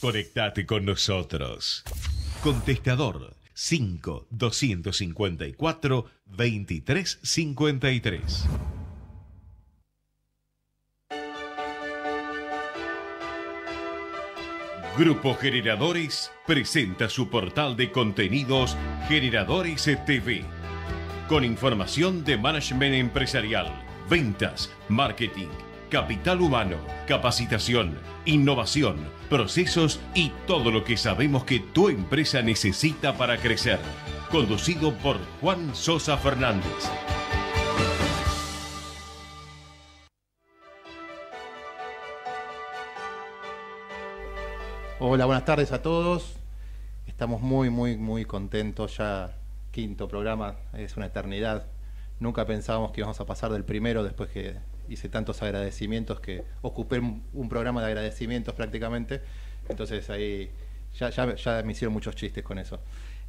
Conectate con nosotros. Contestador 5 254 2353. Grupo Generadores presenta su portal de contenidos Generadores TV, con información de management empresarial, ventas, marketing Capital humano, capacitación, innovación, procesos y todo lo que sabemos que tu empresa necesita para crecer. Conducido por Juan Sosa Fernández. Hola, buenas tardes a todos. Estamos muy, muy, muy contentos ya. Quinto programa, es una eternidad. Nunca pensábamos que íbamos a pasar del primero después que hice tantos agradecimientos que ocupé un, programa de agradecimientos prácticamente, entonces ahí ya, ya, me hicieron muchos chistes con eso.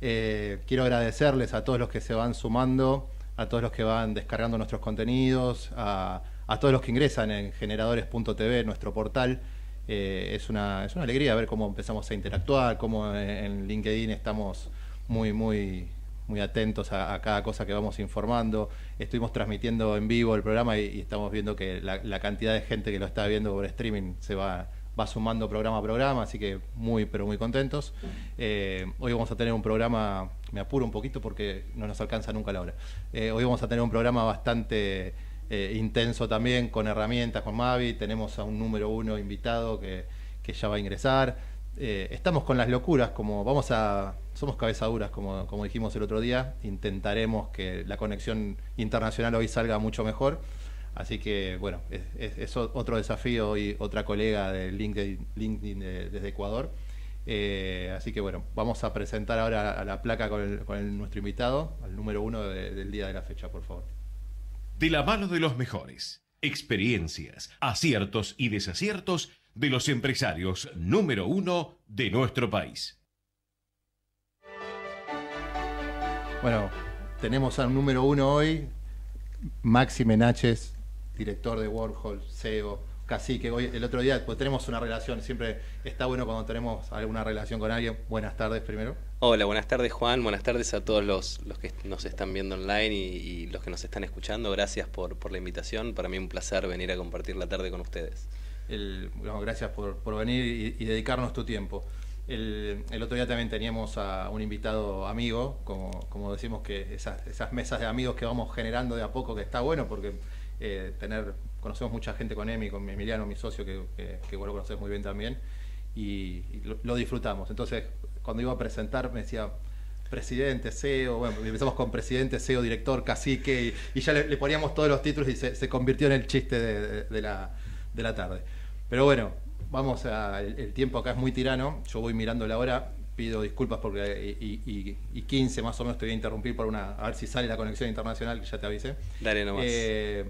Eh, quiero agradecerles a todos los que se van sumando, a todos los que van descargando nuestros contenidos, a, todos los que ingresan en generadores.tv, nuestro portal. Eh, es, una, es una alegría ver cómo empezamos a interactuar, cómo en, en LinkedIn estamos muy, muy muy atentos a, cada cosa que vamos informando. Estuvimos transmitiendo en vivo el programa y, estamos viendo que la, cantidad de gente que lo está viendo por streaming se va, va sumando programa a programa, así que muy, pero muy contentos. Eh, hoy vamos a tener un programa, me apuro un poquito porque no nos alcanza nunca la hora. Eh, hoy vamos a tener un programa bastante eh, intenso también, con herramientas, con Mavi. Tenemos a un número uno invitado que, que ya va a ingresar eh, estamos con las locuras, como vamos a, somos cabezaduras, como, dijimos el otro día, intentaremos que la conexión internacional hoy salga mucho mejor. Así que, bueno, es, otro desafío y otra colega de LinkedIn, desde Ecuador. Eh, así que, bueno, vamos a presentar ahora a la placa con, nuestro invitado, al número uno del día de la fecha, por favor. De la mano de los mejores, experiencias, aciertos y desaciertos de los empresarios número uno de nuestro país. Bueno, tenemos al número uno hoy, Maxi Menaches, director de Warhol, CEO, cacique. Hoy, el otro día pues, tenemos una relación, siempre está bueno cuando tenemos alguna relación con alguien. Buenas tardes primero. Hola, buenas tardes Juan, buenas tardes a todos los, que nos están viendo online y, y, los que nos están escuchando. Gracias por, por la invitación, para mí un placer venir a compartir la tarde con ustedes el, gracias por, venir y, dedicarnos tu tiempo. El, otro día también teníamos a un invitado amigo, como, decimos que esas, mesas de amigos que vamos generando de a poco, que está bueno porque eh, tener, conocemos mucha gente con Emi, con Emiliano, mi socio, que, vos lo conoces muy bien también, y, lo, disfrutamos. Entonces, cuando iba a presentar, me decía, presidente, CEO, bueno, empezamos con presidente, CEO, director, cacique, y, ya le, poníamos todos los títulos y se, convirtió en el chiste de la tarde. Pero bueno, vamos a. El, tiempo acá es muy tirano. Yo voy mirando la hora. Pido disculpas porque. Y, 15 más o menos te voy a interrumpir por una. A ver si sale la conexión internacional, ya te avisé. Dale nomás. Eh,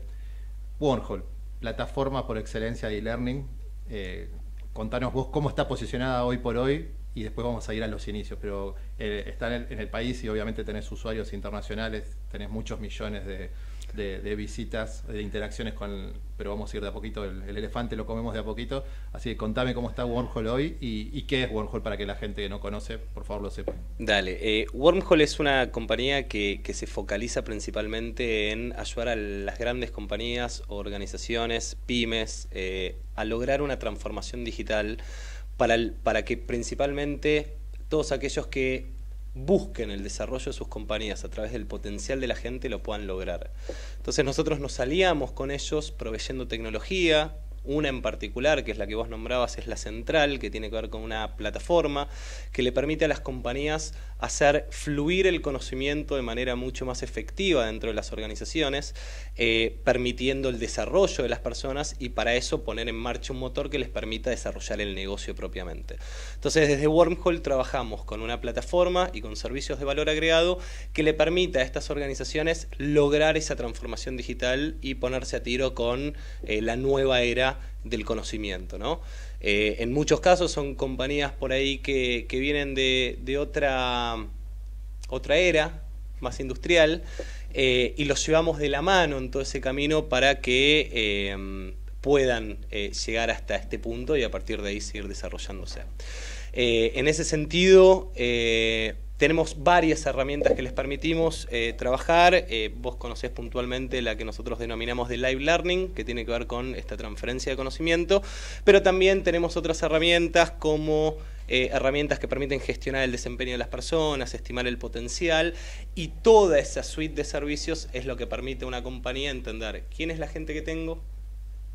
plataforma por excelencia de e-learning. Eh, contanos vos cómo está posicionada hoy por hoy y después vamos a ir a los inicios. Pero eh, está en el, en el país y obviamente tenés usuarios internacionales, tenés muchos millones de de, visitas, de interacciones con, pero vamos a ir de a poquito, el, elefante lo comemos de a poquito, así que contame cómo está Wormhole hoy y, qué es Wormhole para que la gente que no conoce, por favor, lo sepa. Dale, eh, Wormhole es una compañía que, se focaliza principalmente en ayudar a las grandes compañías, organizaciones, pymes, eh, a lograr una transformación digital para, para que principalmente todos aquellos que busquen el desarrollo de sus compañías a través del potencial de la gente lo puedan lograr. Entonces nosotros nos salíamos con ellos proveyendo tecnología, una en particular, que es la que vos nombrabas, es la central, que tiene que ver con una plataforma que le permite a las compañías hacer fluir el conocimiento de manera mucho más efectiva dentro de las organizaciones, eh, permitiendo el desarrollo de las personas y para eso poner en marcha un motor que les permita desarrollar el negocio propiamente. Entonces, desde Wormhole trabajamos con una plataforma y con servicios de valor agregado que le permita a estas organizaciones lograr esa transformación digital y ponerse a tiro con eh, la nueva era del conocimiento, ¿no? Eh, en muchos casos son compañías por ahí que, vienen de, otra, otra era, más industrial, eh, y los llevamos de la mano en todo ese camino para que em, puedan eh, llegar hasta este punto y a partir de ahí seguir desarrollándose. en ese sentido, tenemos varias herramientas que les permitimos eh, trabajar. Eh, vos conocés puntualmente la que nosotros denominamos de Live Learning, que tiene que ver con esta transferencia de conocimiento, pero también tenemos otras herramientas como eh, herramientas que permiten gestionar el desempeño de las personas, estimar el potencial y toda esa suite de servicios es lo que permite a una compañía entender quién es la gente que tengo,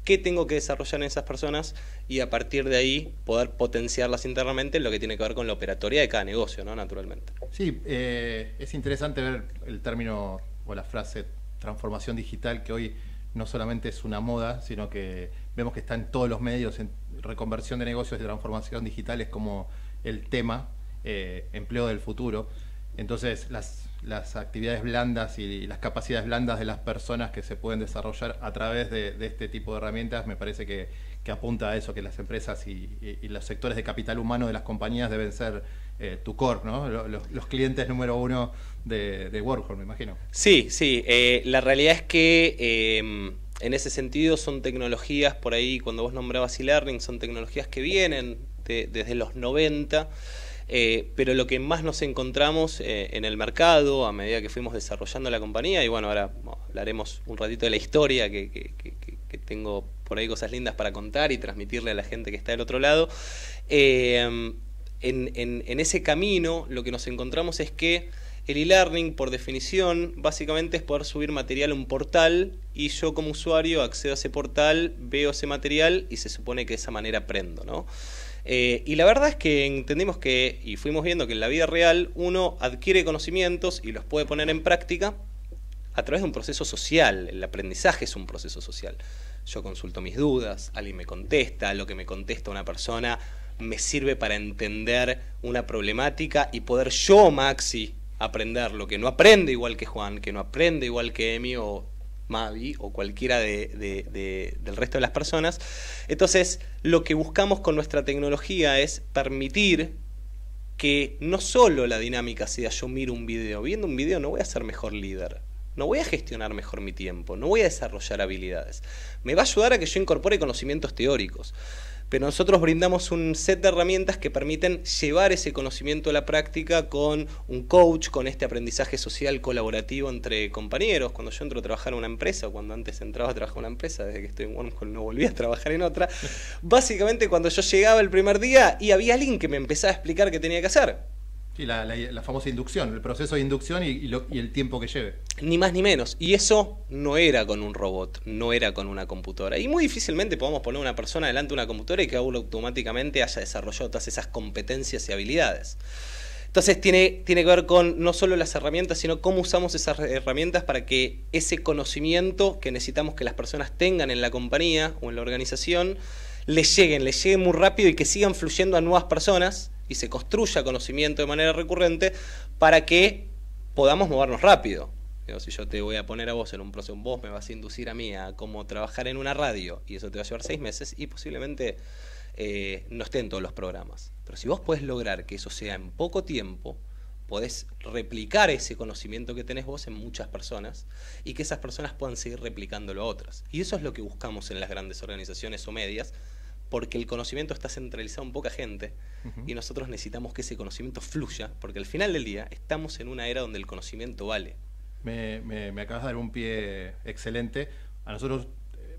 qué tengo que desarrollar en esas personas y a partir de ahí poder potenciarlas internamente en lo que tiene que ver con la operatoria de cada negocio, ¿no? Naturalmente. Sí, eh, es interesante ver el término o la frase transformación digital que hoy no solamente es una moda, sino que vemos que está en todos los medios, en reconversión de negocios y transformación digital es como el tema, eh, empleo del futuro. Entonces, las las actividades blandas y, las capacidades blandas de las personas que se pueden desarrollar a través de, este tipo de herramientas, me parece que, apunta a eso, que las empresas y, los sectores de capital humano de las compañías deben ser eh, tu core, ¿no? los, clientes número uno de, de Workhorn, me imagino. Sí, sí, eh, la realidad es que... Em, en ese sentido son tecnologías, por ahí cuando vos nombrabas e-learning, son tecnologías que vienen desde los 90, eh, pero lo que más nos encontramos eh, en el mercado a medida que fuimos desarrollando la compañía, y bueno, ahora hablaremos un ratito de la historia, que, tengo por ahí cosas lindas para contar y transmitirle a la gente que está del otro lado, eh, en, en ese camino lo que nos encontramos es que el e-learning, por definición, básicamente es poder subir material a un portal y yo como usuario accedo a ese portal, veo ese material y se supone que de esa manera aprendo, ¿no? Eh, y la verdad es que entendimos que, y fuimos viendo que en la vida real uno adquiere conocimientos y los puede poner en práctica a través de un proceso social. El aprendizaje es un proceso social. Yo consulto mis dudas, alguien me contesta, lo que me contesta una persona me sirve para entender una problemática y poder yo, Maxi, aprender lo que no aprende igual que Juan, que no aprende igual que Emi o Mavi o cualquiera de, del resto de las personas. Entonces, lo que buscamos con nuestra tecnología es permitir que no solo la dinámica sea yo miro un video, viendo un video no voy a ser mejor líder, no voy a gestionar mejor mi tiempo, no voy a desarrollar habilidades. Me va a ayudar a que yo incorpore conocimientos teóricos pero nosotros brindamos un set de herramientas que permiten llevar ese conocimiento a la práctica con un coach, con este aprendizaje social colaborativo entre compañeros. Cuando yo entro a trabajar en una empresa, o cuando antes entraba a trabajar en una empresa, desde que estoy en Wormhole no volví a trabajar en otra, básicamente cuando yo llegaba el primer día y había alguien que me empezaba a explicar qué tenía que hacer Sí, la, famosa inducción, el proceso de inducción y, el tiempo que lleve. Ni más ni menos. Y eso no era con un robot, no era con una computadora. Y muy difícilmente podemos poner a una persona delante de una computadora y que automáticamente haya desarrollado todas esas competencias y habilidades. Entonces tiene, tiene que ver con no solo las herramientas, sino cómo usamos esas herramientas para que ese conocimiento que necesitamos que las personas tengan en la compañía o en la organización, les lleguen, les lleguen muy rápido y que sigan fluyendo a nuevas personas y se construya conocimiento de manera recurrente para que podamos movernos rápido. si yo te voy a poner a vos en un proceso, vos me vas a inducir a mí a cómo trabajar en una radio y eso te va a llevar seis meses y posiblemente eh, no esté en todos los programas. Pero si vos puedes lograr que eso sea en poco tiempo, podés replicar ese conocimiento que tenés vos en muchas personas y que esas personas puedan seguir replicándolo a otras. Y eso es lo que buscamos en las grandes organizaciones o medias, porque el conocimiento está centralizado en poca gente y nosotros necesitamos que ese conocimiento fluya, porque al final del día estamos en una era donde el conocimiento vale. Me, acabas de dar un pie excelente. A nosotros, eh,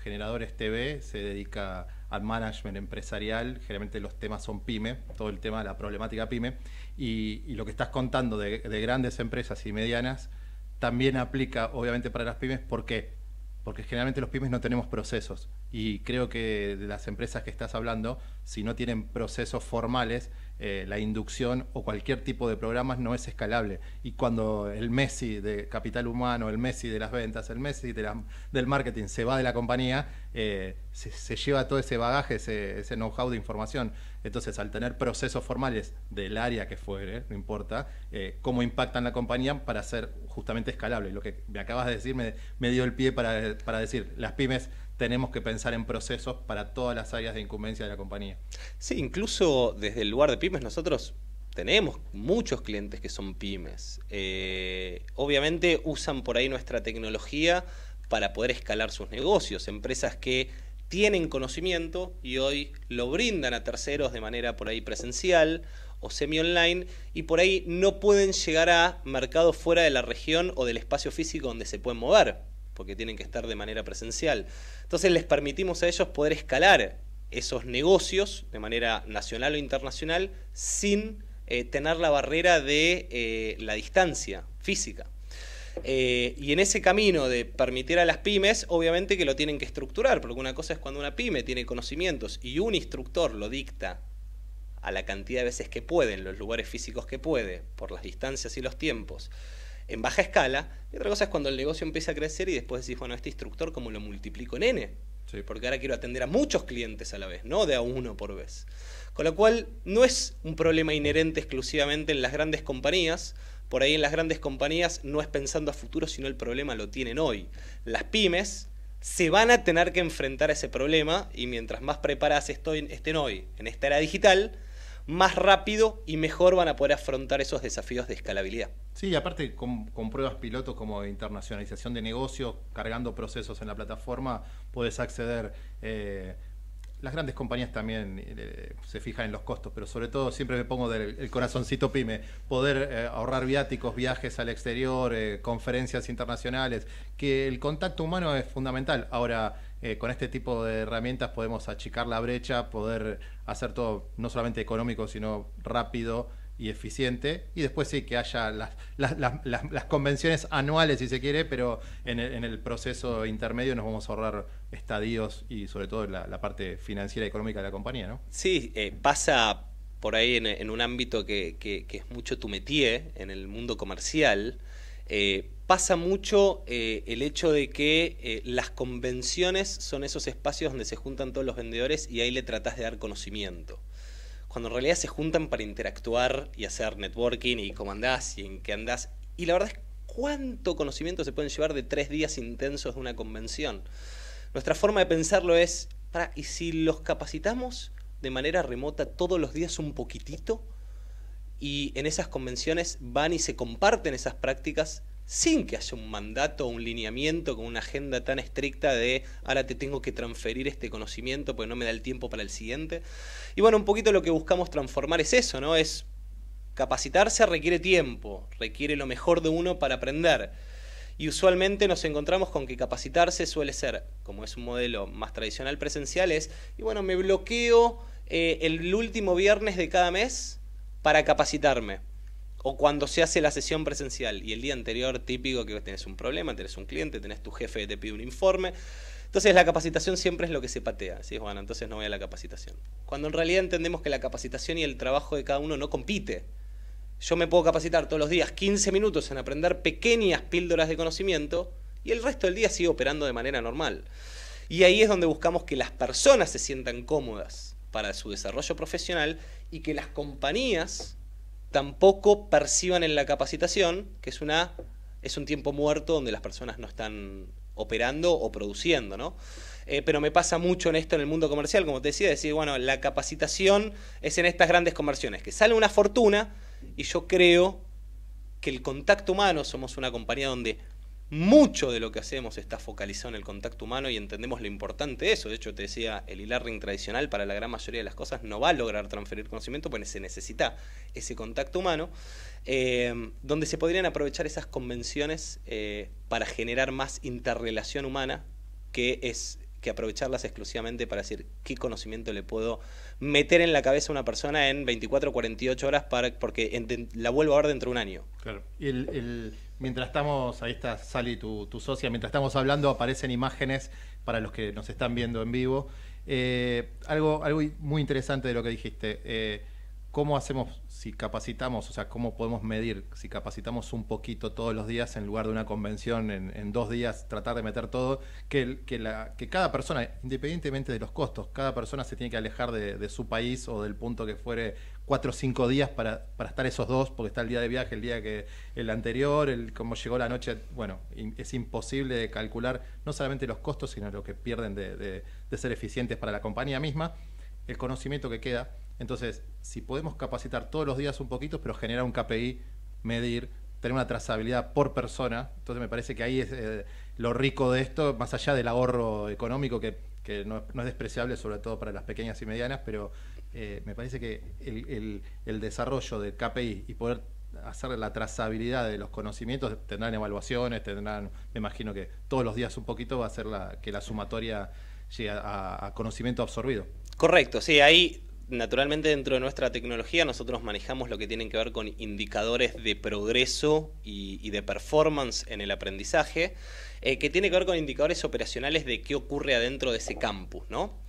Generadores TV se dedica al management empresarial, generalmente los temas son pyme, todo el tema de la problemática pyme, y, lo que estás contando de, de grandes empresas y medianas también aplica obviamente para las pymes porque porque generalmente los pymes no tenemos procesos y creo que las empresas que estás hablando, si no tienen procesos formales, eh, la inducción o cualquier tipo de programas no es escalable. Y cuando el Messi de capital humano, el Messi de las ventas, el Messi de del marketing se va de la compañía, eh, se, lleva todo ese bagaje, ese, know-how de información. Entonces, al tener procesos formales del área que fuere, no importa, eh, cómo impactan la compañía para ser justamente escalable. Lo que me acabas de decir me, me dio el pie para, para decir, las pymes tenemos que pensar en procesos para todas las áreas de incumbencia de la compañía. Sí, incluso desde el lugar de pymes nosotros tenemos muchos clientes que son pymes. Eh, obviamente usan por ahí nuestra tecnología para poder escalar sus negocios, empresas que tienen conocimiento y hoy lo brindan a terceros de manera por ahí presencial o semi-online y por ahí no pueden llegar a mercados fuera de la región o del espacio físico donde se pueden mover porque tienen que estar de manera presencial. Entonces les permitimos a ellos poder escalar esos negocios de manera nacional o internacional sin eh, tener la barrera de eh, la distancia física. Eh, y en ese camino de permitir a las pymes, obviamente que lo tienen que estructurar, porque una cosa es cuando una pyme tiene conocimientos y un instructor lo dicta a la cantidad de veces que puede, en los lugares físicos que puede, por las distancias y los tiempos, en baja escala. Y otra cosa es cuando el negocio empieza a crecer y después decís, bueno, este instructor, ¿cómo lo multiplico en N? Porque ahora quiero atender a muchos clientes a la vez, no de a uno por vez. Con lo cual, no es un problema inherente exclusivamente en las grandes compañías. Por ahí en las grandes compañías no es pensando a futuro, sino el problema lo tienen hoy. Las pymes se van a tener que enfrentar a ese problema y mientras más preparadas estén hoy en esta era digital, más rápido y mejor van a poder afrontar esos desafíos de escalabilidad. Sí, y aparte con, pruebas pilotos como internacionalización de negocios, cargando procesos en la plataforma, puedes acceder... Eh, las grandes compañías también eh, se fijan en los costos, pero sobre todo siempre me pongo del corazoncito pyme, poder eh, ahorrar viáticos, viajes al exterior, conferencias internacionales, que el contacto humano es fundamental. Ahora, eh, con este tipo de herramientas podemos achicar la brecha, poder hacer todo no solamente económico, sino rápido y eficiente. Y después sí que haya las, convenciones anuales, si se quiere, pero en el, en el, proceso intermedio nos vamos a ahorrar estadios y sobre todo la, parte financiera y económica de la compañía, ¿no? Sí, eh, pasa por ahí en, un ámbito que, es mucho tu métier, en el mundo comercial. Eh, pasa mucho eh, el hecho de que eh, las convenciones son esos espacios donde se juntan todos los vendedores y ahí le tratás de dar conocimiento. Cuando en realidad se juntan para interactuar y hacer networking y cómo andás y en qué andás. Y la verdad es cuánto conocimiento se pueden llevar de tres días intensos de una convención. Nuestra forma de pensarlo es, para, ¿y si los capacitamos de manera remota todos los días un poquitito? Y en esas convenciones van y se comparten esas prácticas sin que haya un mandato o un lineamiento con una agenda tan estricta de ahora te tengo que transferir este conocimiento porque no me da el tiempo para el siguiente. Y bueno, un poquito lo que buscamos transformar es eso, ¿no? Es capacitarse requiere tiempo, requiere lo mejor de uno para aprender. Y usualmente nos encontramos con que capacitarse suele ser, como es un modelo más tradicional presencial, es, y bueno, me bloqueo eh, el último viernes de cada mes para capacitarme o cuando se hace la sesión presencial y el día anterior típico que tenés un problema, tenés un cliente, tenés tu jefe que te pide un informe. Entonces la capacitación siempre es lo que se patea. ¿sí? Bueno, entonces no voy a la capacitación. Cuando en realidad entendemos que la capacitación y el trabajo de cada uno no compite. Yo me puedo capacitar todos los días 15 minutos en aprender pequeñas píldoras de conocimiento y el resto del día sigo operando de manera normal. Y ahí es donde buscamos que las personas se sientan cómodas para su desarrollo profesional y que las compañías tampoco perciban en la capacitación, que es una es un tiempo muerto donde las personas no están operando o produciendo, ¿no? Eh, pero me pasa mucho en esto en el mundo comercial, como te decía, decir, bueno, la capacitación es en estas grandes conversiones, que sale una fortuna y yo creo que el contacto humano, somos una compañía donde mucho de lo que hacemos está focalizado en el contacto humano y entendemos lo importante de eso. De hecho, te decía, el e-learning tradicional para la gran mayoría de las cosas no va a lograr transferir conocimiento porque se necesita ese contacto humano, eh, donde se podrían aprovechar esas convenciones eh, para generar más interrelación humana que es que aprovecharlas exclusivamente para decir qué conocimiento le puedo meter en la cabeza a una persona en 24 o 48 horas para, porque la vuelvo a ver dentro de un año. Claro. el Mientras estamos, ahí está Sally, tu, tu, socia, mientras estamos hablando aparecen imágenes para los que nos están viendo en vivo. Eh, algo, muy interesante de lo que dijiste. Eh, ¿Cómo hacemos si capacitamos, o sea, cómo podemos medir si capacitamos un poquito todos los días en lugar de una convención en, dos días, tratar de meter todo, que, cada persona, independientemente de los costos, cada persona se tiene que alejar de su país o del punto que fuere cuatro o cinco días para, estar esos dos, porque está el día de viaje, el día que el anterior, el cómo llegó la noche, bueno, es imposible calcular no solamente los costos, sino lo que pierden de, de, ser eficientes para la compañía misma, el conocimiento que queda. Entonces, si podemos capacitar todos los días un poquito, pero generar un KPI, medir, tener una trazabilidad por persona. Entonces me parece que ahí es eh, lo rico de esto, más allá del ahorro económico que, no, es despreciable, sobre todo para las pequeñas y medianas, pero eh, me parece que el, desarrollo del KPI y poder hacer la trazabilidad de los conocimientos, tendrán evaluaciones, tendrán, me imagino que todos los días un poquito va a ser la, que la sumatoria llegue a, conocimiento absorbido. Correcto, sí, ahí naturalmente dentro de nuestra tecnología nosotros manejamos lo que tienen que ver con indicadores de progreso y, de performance en el aprendizaje, eh, que tiene que ver con indicadores operacionales de qué ocurre adentro de ese campus, ¿no?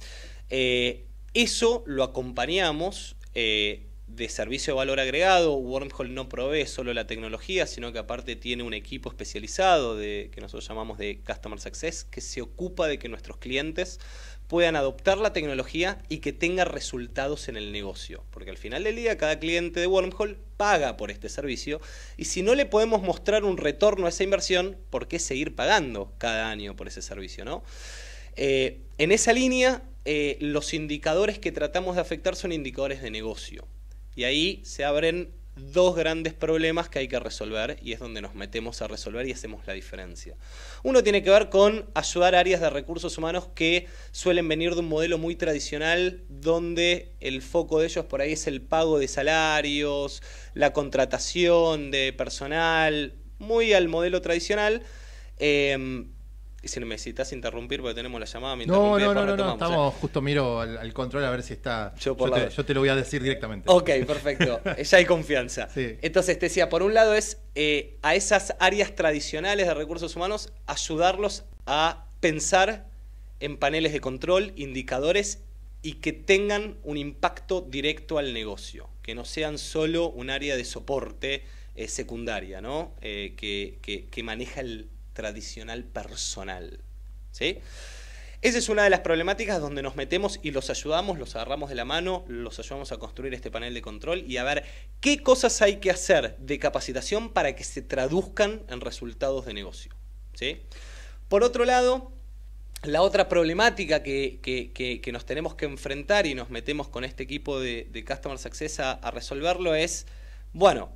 Eh, eso lo acompañamos eh, de servicio de valor agregado. Wormhole no provee solo la tecnología, sino que aparte tiene un equipo especializado de, que nosotros llamamos de Customer Success, que se ocupa de que nuestros clientes puedan adoptar la tecnología y que tenga resultados en el negocio. Porque al final del día cada cliente de Wormhole paga por este servicio y si no le podemos mostrar un retorno a esa inversión, ¿por qué seguir pagando cada año por ese servicio? ¿no? Eh, en esa línea eh, los indicadores que tratamos de afectar son indicadores de negocio. Y ahí se abren dos grandes problemas que hay que resolver y es donde nos metemos a resolver y hacemos la diferencia. Uno tiene que ver con ayudar a áreas de recursos humanos que suelen venir de un modelo muy tradicional donde el foco de ellos por ahí es el pago de salarios, la contratación de personal, muy al modelo tradicional. Eh, y si necesitas interrumpir, porque tenemos la llamada, me No, no, no, no, estamos, eh. justo miro al, control a ver si está. Yo, te, lo voy a decir directamente. Ok, perfecto. ya hay confianza. Entonces, te decía, por un lado es eh, a esas áreas tradicionales de recursos humanos ayudarlos a pensar en paneles de control, indicadores y que tengan un impacto directo al negocio, que no sean solo un área de soporte eh, secundaria, ¿no? que, que maneja el, tradicional personal. ¿Sí? Esa es una de las problemáticas donde nos metemos y los ayudamos, los agarramos de la mano, los ayudamos a construir este panel de control y a ver qué cosas hay que hacer de capacitación para que se traduzcan en resultados de negocio. ¿sí? Por otro lado, la otra problemática que, nos tenemos que enfrentar y nos metemos con este equipo de, Customer Success a resolverlo es, bueno,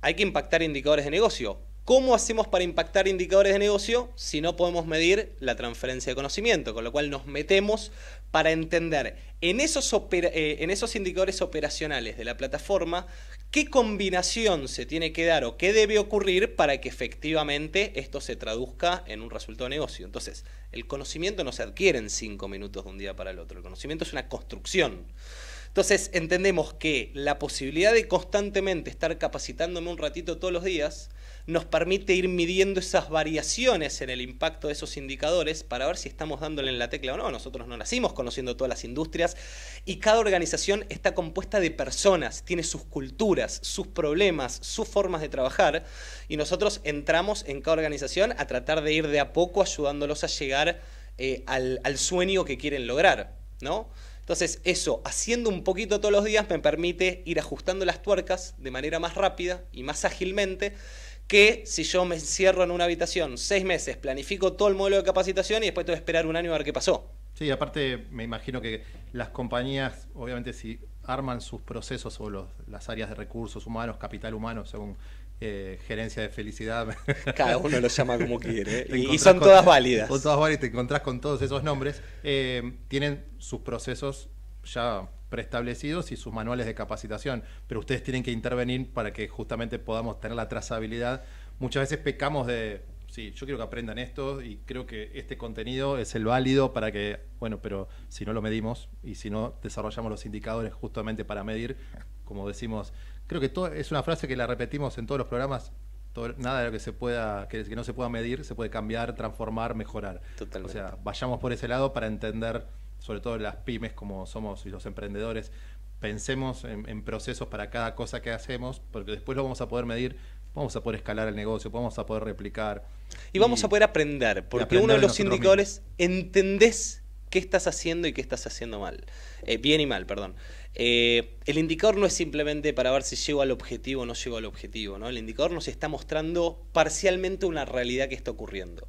hay que impactar indicadores de negocio, ¿Cómo hacemos para impactar indicadores de negocio si no podemos medir la transferencia de conocimiento? Con lo cual nos metemos para entender eh, en esos, indicadores operacionales de la plataforma qué combinación se tiene que dar o qué debe ocurrir para que efectivamente esto se traduzca en un resultado de negocio. Entonces, el conocimiento no se adquiere en cinco minutos de un día para el otro, el conocimiento es una construcción. Entonces entendemos que la posibilidad de constantemente estar capacitándome un ratito todos los días nos permite ir midiendo esas variaciones en el impacto de esos indicadores para ver si estamos dándole en la tecla o no. Nosotros no nacimos conociendo todas las industrias y cada organización está compuesta de personas, tiene sus culturas, sus problemas, sus formas de trabajar y nosotros entramos en cada organización a tratar de ir de a poco ayudándolos a llegar eh, al, sueño que quieren lograr, ¿no? Entonces, eso, haciendo un poquito todos los días, me permite ir ajustando las tuercas de manera más rápida y más ágilmente que si yo me encierro en una habitación seis meses, planifico todo el modelo de capacitación y después tengo que esperar un año a ver qué pasó. Sí, aparte me imagino que las compañías, obviamente si arman sus procesos o las áreas de recursos humanos, capital humano, según eh, gerencia de felicidad. Cada uno lo llama como quiere. ¿eh? Y, son todas válidas. Son todas válidas, te encontrás con todos esos nombres. Eh, tienen sus procesos ya establecidos y sus manuales de capacitación, pero ustedes tienen que intervenir para que justamente podamos tener la trazabilidad. Muchas veces pecamos de, sí, yo quiero que aprendan esto y creo que este contenido es el válido para que, bueno, pero si no lo medimos y si no desarrollamos los indicadores justamente para medir, como decimos, creo que todo, es una frase que la repetimos en todos los programas, nada de lo que se pueda, que, no se pueda medir, se puede cambiar, transformar, mejorar. O sea, vayamos por ese lado para entender sobre todo las pymes como somos y los emprendedores, pensemos en, procesos para cada cosa que hacemos, porque después lo vamos a poder medir, vamos a poder escalar el negocio, vamos a poder replicar. Y, vamos a poder aprender, porque uno de los indicadores, entendés qué estás haciendo y qué estás haciendo mal, eh, bien y mal, perdón. Eh, el indicador no es simplemente para ver si llego al objetivo o no llego al objetivo, ¿no? El indicador nos está mostrando parcialmente una realidad que está ocurriendo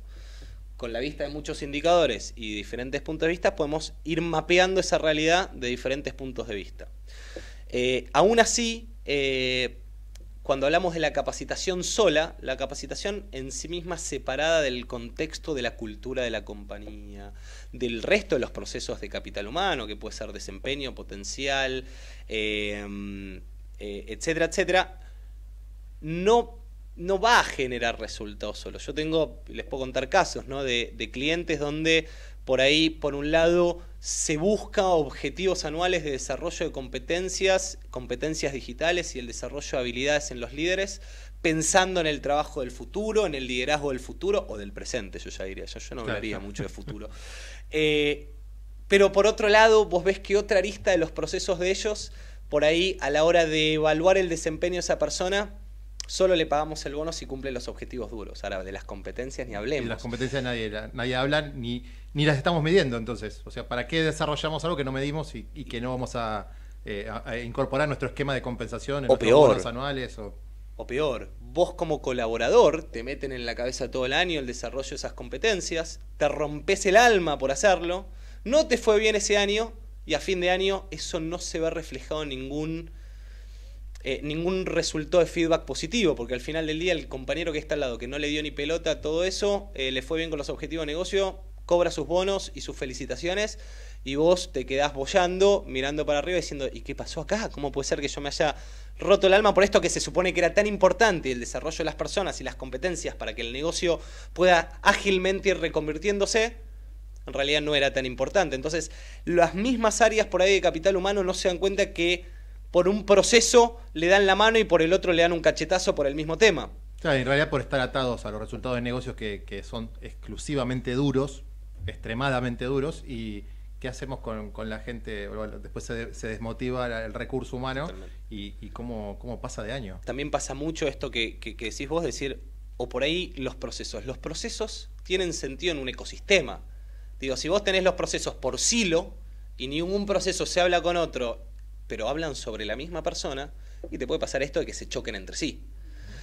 con la vista de muchos indicadores y diferentes puntos de vista, podemos ir mapeando esa realidad de diferentes puntos de vista. Eh, aún así, eh, cuando hablamos de la capacitación sola, la capacitación en sí misma separada del contexto de la cultura de la compañía, del resto de los procesos de capital humano, que puede ser desempeño, potencial, eh, etcétera, etcétera, no no va a generar resultados solo. Yo tengo, les puedo contar casos, ¿no? De, clientes donde por ahí, por un lado, se busca objetivos anuales de desarrollo de competencias, competencias digitales y el desarrollo de habilidades en los líderes, pensando en el trabajo del futuro, en el liderazgo del futuro o del presente, yo ya diría, yo, yo no hablaría mucho de futuro. Eh, pero por otro lado, vos ves que otra arista de los procesos de ellos, por ahí a la hora de evaluar el desempeño de esa persona, solo le pagamos el bono si cumple los objetivos duros. Ahora, de las competencias ni hablemos. De las competencias nadie, nadie habla, ni, ni las estamos midiendo entonces. O sea, ¿para qué desarrollamos algo que no medimos y, que no vamos a, eh, a, incorporar nuestro esquema de compensación en o peor, anuales? O... o peor, vos como colaborador te meten en la cabeza todo el año el desarrollo de esas competencias, te rompes el alma por hacerlo, no te fue bien ese año y a fin de año eso no se ve reflejado en ningún eh, ningún resultado de feedback positivo, porque al final del día el compañero que está al lado, que no le dio ni pelota a todo eso, eh, le fue bien con los objetivos de negocio, cobra sus bonos y sus felicitaciones, y vos te quedás bollando, mirando para arriba, diciendo, ¿y qué pasó acá? ¿Cómo puede ser que yo me haya roto el alma por esto que se supone que era tan importante, el desarrollo de las personas y las competencias para que el negocio pueda ágilmente ir reconvirtiéndose? En realidad no era tan importante. Entonces, las mismas áreas por ahí de capital humano no se dan cuenta que por un proceso le dan la mano y por el otro le dan un cachetazo por el mismo tema. en realidad por estar atados a los resultados de negocios que, son exclusivamente duros, extremadamente duros, y qué hacemos con, la gente, después se, desmotiva el recurso humano y, cómo, cómo pasa de año. También pasa mucho esto que, decís vos, decir, o por ahí los procesos. Los procesos tienen sentido en un ecosistema. Digo, si vos tenés los procesos por silo y ningún proceso se habla con otro pero hablan sobre la misma persona y te puede pasar esto de que se choquen entre sí.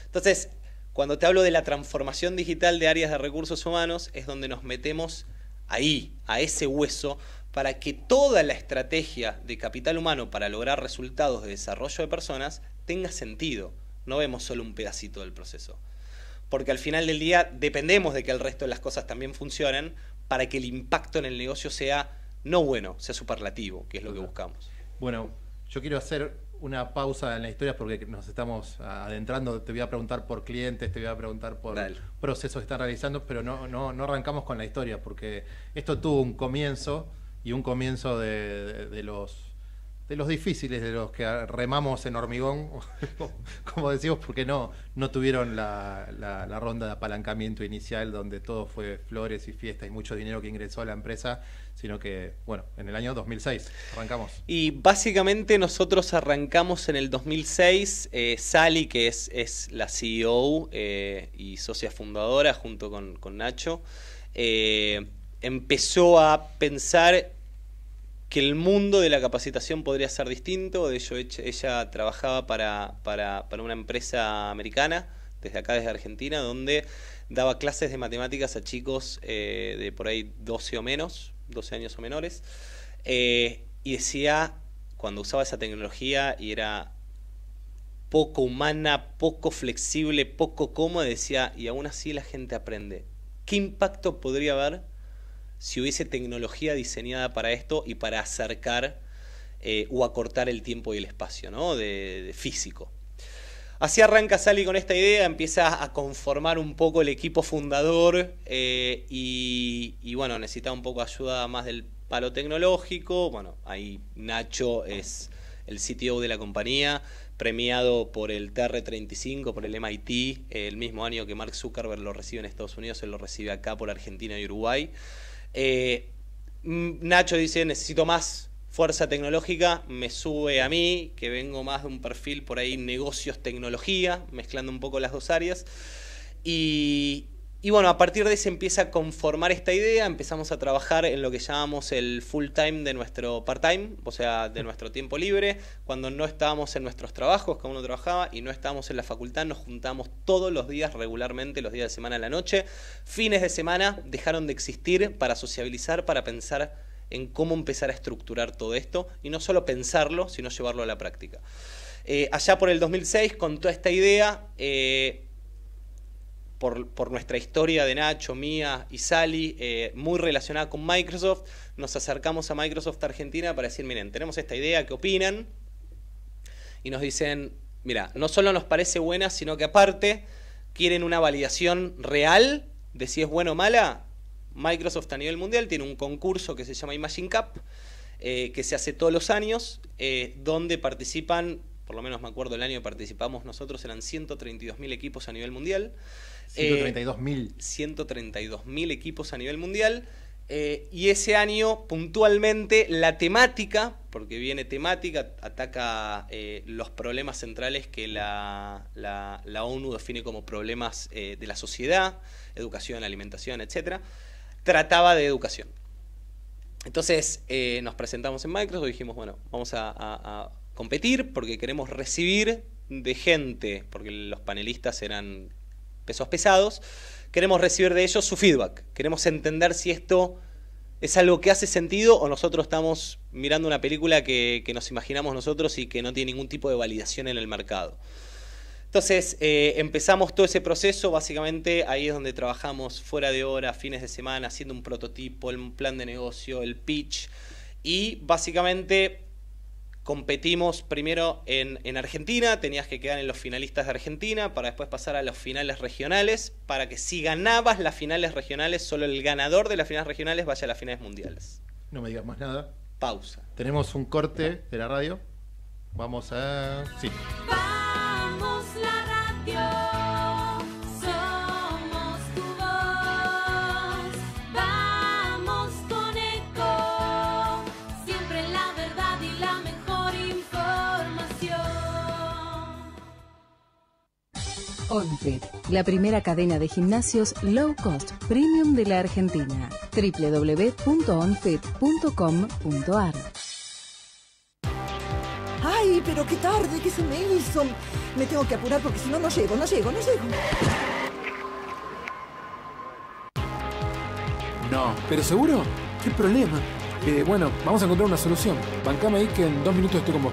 Entonces, cuando te hablo de la transformación digital de áreas de recursos humanos, es donde nos metemos ahí, a ese hueso, para que toda la estrategia de capital humano para lograr resultados de desarrollo de personas tenga sentido. No vemos solo un pedacito del proceso. Porque al final del día dependemos de que el resto de las cosas también funcionen para que el impacto en el negocio sea no bueno, sea superlativo, que es lo que buscamos. Bueno, yo quiero hacer una pausa en la historia porque nos estamos adentrando. Te voy a preguntar por clientes, te voy a preguntar por procesos que están realizando, pero no, no, no arrancamos con la historia porque esto tuvo un comienzo y un comienzo de los de los difíciles, de los que remamos en hormigón, como decimos, porque no, no tuvieron la, ronda de apalancamiento inicial donde todo fue flores y fiestas y mucho dinero que ingresó a la empresa, sino que, bueno, en el año 2006 arrancamos. Y básicamente nosotros arrancamos en el 2006, eh, Sally, que es, es la CEO eh, y socia fundadora junto con, Nacho, eh, empezó a pensar que el mundo de la capacitación podría ser distinto. De hecho, ella trabajaba para, una empresa americana, desde acá, desde Argentina, donde daba clases de matemáticas a chicos eh, de por ahí 12 o menos, 12 años o menores. Eh, y decía, cuando usaba esa tecnología y era poco humana, poco flexible, poco cómoda, decía, y aún así la gente aprende. ¿Qué impacto podría haber? si hubiese tecnología diseñada para esto y para acercar o eh, acortar el tiempo y el espacio de, físico. Así arranca Sally con esta idea, empieza a conformar un poco el equipo fundador eh, y, bueno, necesita un poco ayuda más del palo tecnológico. Bueno, ahí Nacho es el CTO de la compañía, premiado por el TR35, por el MIT, eh, el mismo año que Mark Zuckerberg lo recibe en Estados Unidos, él lo recibe acá por Argentina y Uruguay. Eh, Nacho dice, necesito más fuerza tecnológica, me sube a mí, que vengo más de un perfil por ahí negocios-tecnología, mezclando un poco las dos áreas. Y, y bueno, a partir de ahí se empieza a conformar esta idea, empezamos a trabajar en lo que llamamos el full time de nuestro part-time, o sea, de nuestro tiempo libre. Cuando no estábamos en nuestros trabajos, cada uno trabajaba, y no estábamos en la facultad, nos juntamos todos los días regularmente, los días de semana a la noche. Fines de semana dejaron de existir para sociabilizar, para pensar en cómo empezar a estructurar todo esto, y no solo pensarlo, sino llevarlo a la práctica. Eh, allá por el 2006, con toda esta idea, eh, por, nuestra historia de Nacho, mía y Sally, eh, muy relacionada con Microsoft, nos acercamos a Microsoft Argentina para decir, miren, tenemos esta idea, ¿qué opinan? Y nos dicen, mira, no solo nos parece buena, sino que aparte quieren una validación real de si es buena o mala. Microsoft a nivel mundial tiene un concurso que se llama Imagine Cup, eh, que se hace todos los años, eh, donde participan, por lo menos me acuerdo el año que participamos nosotros, eran 132.000 equipos a nivel mundial. 132.000. 132.000 equipos a nivel mundial. Eh, y ese año, puntualmente, la temática, porque viene temática, ataca eh, los problemas centrales que la, ONU define como problemas eh, de la sociedad, educación, alimentación, etc., trataba de educación. Entonces nos presentamos en Microsoft y dijimos, bueno, vamos a competir porque queremos recibir de gente, porque los panelistas eran pesos pesados, queremos recibir de ellos su feedback. Queremos entender si esto es algo que hace sentido o nosotros estamos mirando una película que, nos imaginamos nosotros y que no tiene ningún tipo de validación en el mercado. Entonces eh, empezamos todo ese proceso, básicamente ahí es donde trabajamos fuera de hora, fines de semana, haciendo un prototipo, un plan de negocio, el pitch y básicamente competimos primero en, Argentina, tenías que quedar en los finalistas de Argentina para después pasar a los finales regionales, para que si ganabas las finales regionales, solo el ganador de las finales regionales vaya a las finales mundiales. No me digas más nada. Pausa. Tenemos un corte de la radio. Vamos a... Sí. Vamos OnFit, la primera cadena de gimnasios low cost premium de la Argentina. www.onfit.com.ar ¡Ay, pero qué tarde ¿qué se me hizo! Me tengo que apurar porque si no, no llego, no llego, no llego. No, pero seguro, qué problema. Eh, bueno, vamos a encontrar una solución. Bancame ahí que en dos minutos estoy con vos.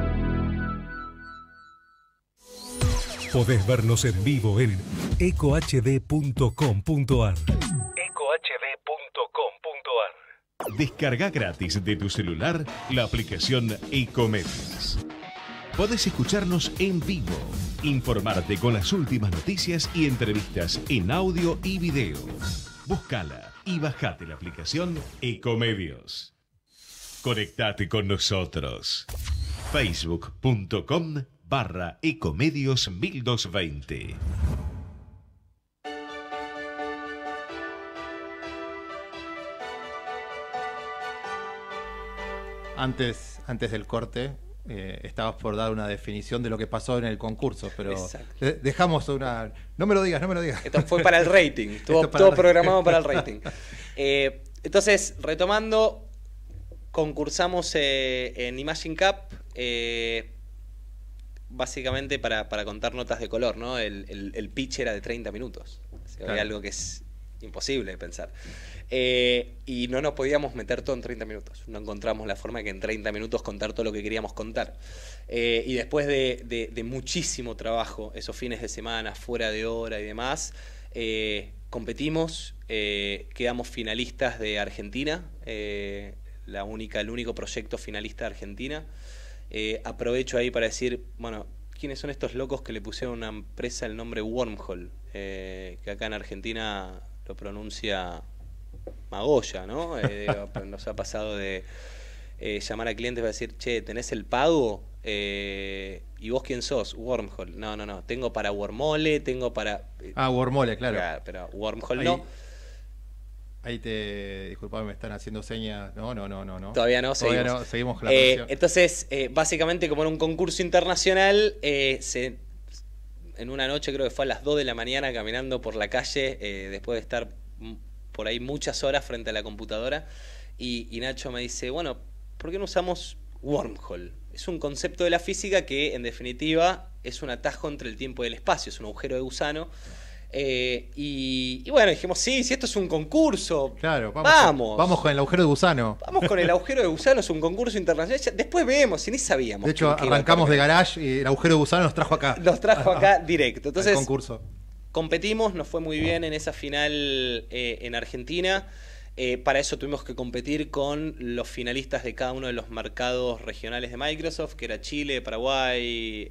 Podés vernos en vivo en ecohd.com.ar. ecohd.com.ar. Descarga gratis de tu celular la aplicación Ecomedios. Podés escucharnos en vivo, informarte con las últimas noticias y entrevistas en audio y video. Búscala y bajate la aplicación Ecomedios. Conectate con nosotros. facebook.com barra Ecomedios 1220. Antes, antes del corte, eh, estabas por dar una definición de lo que pasó en el concurso, pero dejamos una... No me lo digas, no me lo digas. Esto fue para el rating, todo programado para el rating. Eh, entonces, retomando, concursamos eh, en Imagine Cup básicamente para, contar notas de color, ¿no? El, pitch era de 30 minutos. algo que es imposible de pensar. Eh, y no nos podíamos meter todo en 30 minutos. No encontramos la forma de que en 30 minutos contar todo lo que queríamos contar. Eh, y después de, muchísimo trabajo, esos fines de semana, fuera de hora y demás, eh, competimos, quedamos finalistas de Argentina, la única, el único proyecto finalista de Argentina. Eh, aprovecho ahí para decir, bueno, ¿quiénes son estos locos que le pusieron a una empresa el nombre Wormhole? Eh, que acá en Argentina lo pronuncia Magoya, ¿no? Eh, nos ha pasado de eh, llamar a clientes para decir, che, ¿tenés el pago? ¿Y vos quién sos? Wormhole. No, no, no. Tengo para Wormole, tengo para... ah, Wormole, claro. claro pero Wormhole no. Ahí te, disculpame, me están haciendo señas. No, no, no, no. Todavía no, seguimos. con la eh, Entonces, eh, básicamente como en un concurso internacional, eh, en una noche creo que fue a las 2 de la mañana caminando por la calle, después de estar por ahí muchas horas frente a la computadora, y, y Nacho me dice, bueno, ¿por qué no usamos wormhole? Es un concepto de la física que, en definitiva, es un atajo entre el tiempo y el espacio, es un agujero de gusano eh, y, bueno, dijimos, sí, si esto es un concurso, vamos, vamos. con el agujero de gusano. Vamos con el agujero de gusano, es un concurso internacional. Después vemos, si ni sabíamos. De hecho, arrancamos de garage y el agujero de gusano nos trajo acá. Nos trajo acá directo. Entonces, concurso. competimos, nos fue muy bien en esa final eh, en Argentina. Eh, para eso tuvimos que competir con los finalistas de cada uno de los mercados regionales de Microsoft, que era Chile, Paraguay,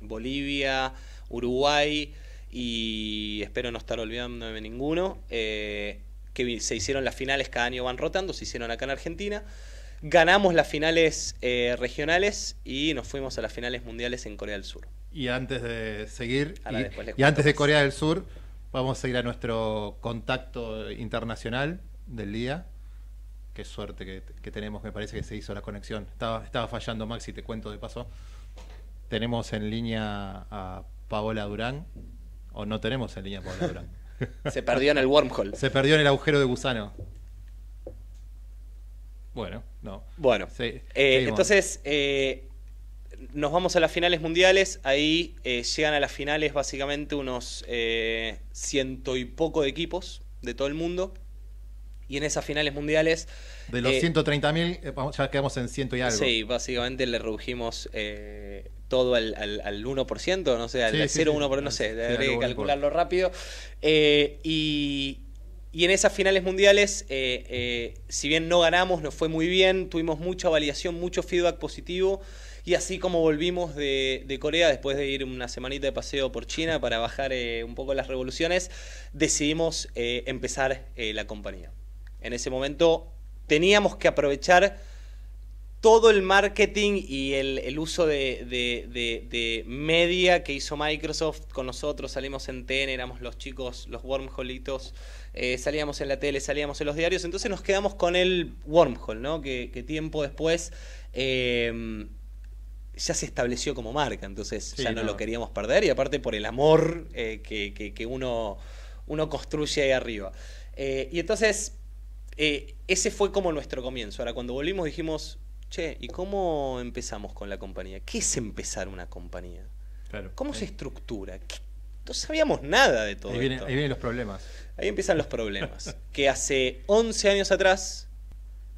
Bolivia, Uruguay y espero no estar olvidándome ninguno, eh, que se hicieron las finales, cada año van rotando, se hicieron acá en Argentina. Ganamos las finales eh, regionales y nos fuimos a las finales mundiales en Corea del Sur. Y antes de seguir, y, antes de Corea del Sur, vamos a ir a nuestro contacto internacional del día qué suerte que, tenemos, me parece que se hizo la conexión. Estaba, estaba fallando Maxi, te cuento de paso. Tenemos en línea a Paola Durán, o no tenemos en línea por Durán. Se perdió en el wormhole. Se perdió en el agujero de gusano. Bueno, no. Bueno, eh, entonces eh, nos vamos a las finales mundiales. Ahí eh, llegan a las finales básicamente unos ciento y poco de equipos de todo el mundo. Y en esas finales mundiales. De los 130.000, ya quedamos en ciento y algo. Sí, básicamente le redujimos todo al, 1%, no sé, al 0,1%, no sé, debería que calcularlo rápido. Eh, y, en esas finales mundiales, eh, eh, si bien no ganamos, nos fue muy bien, tuvimos mucha validación, mucho feedback positivo. Y así como volvimos de, Corea, después de ir una semanita de paseo por China para bajar un poco las revoluciones, decidimos empezar la compañía. En ese momento teníamos que aprovechar todo el marketing y el, uso de, media que hizo Microsoft con nosotros. Salimos en TN, éramos los chicos, los wormholitos, eh, salíamos en la tele, salíamos en los diarios. Entonces nos quedamos con el wormhole, ¿no? Que, tiempo después em, ya se estableció como marca. Entonces ya no, lo queríamos perder y aparte por el amor eh, que, uno, uno construye ahí arriba. Eh, y entonces. ese fue como nuestro comienzo. Ahora, cuando volvimos dijimos, che, ¿y cómo empezamos con la compañía? ¿Qué es empezar una compañía? ¿Cómo se estructura? No sabíamos nada de todo ahí vienen, esto. Ahí vienen los problemas. Ahí empiezan los problemas. que hace 11 años atrás,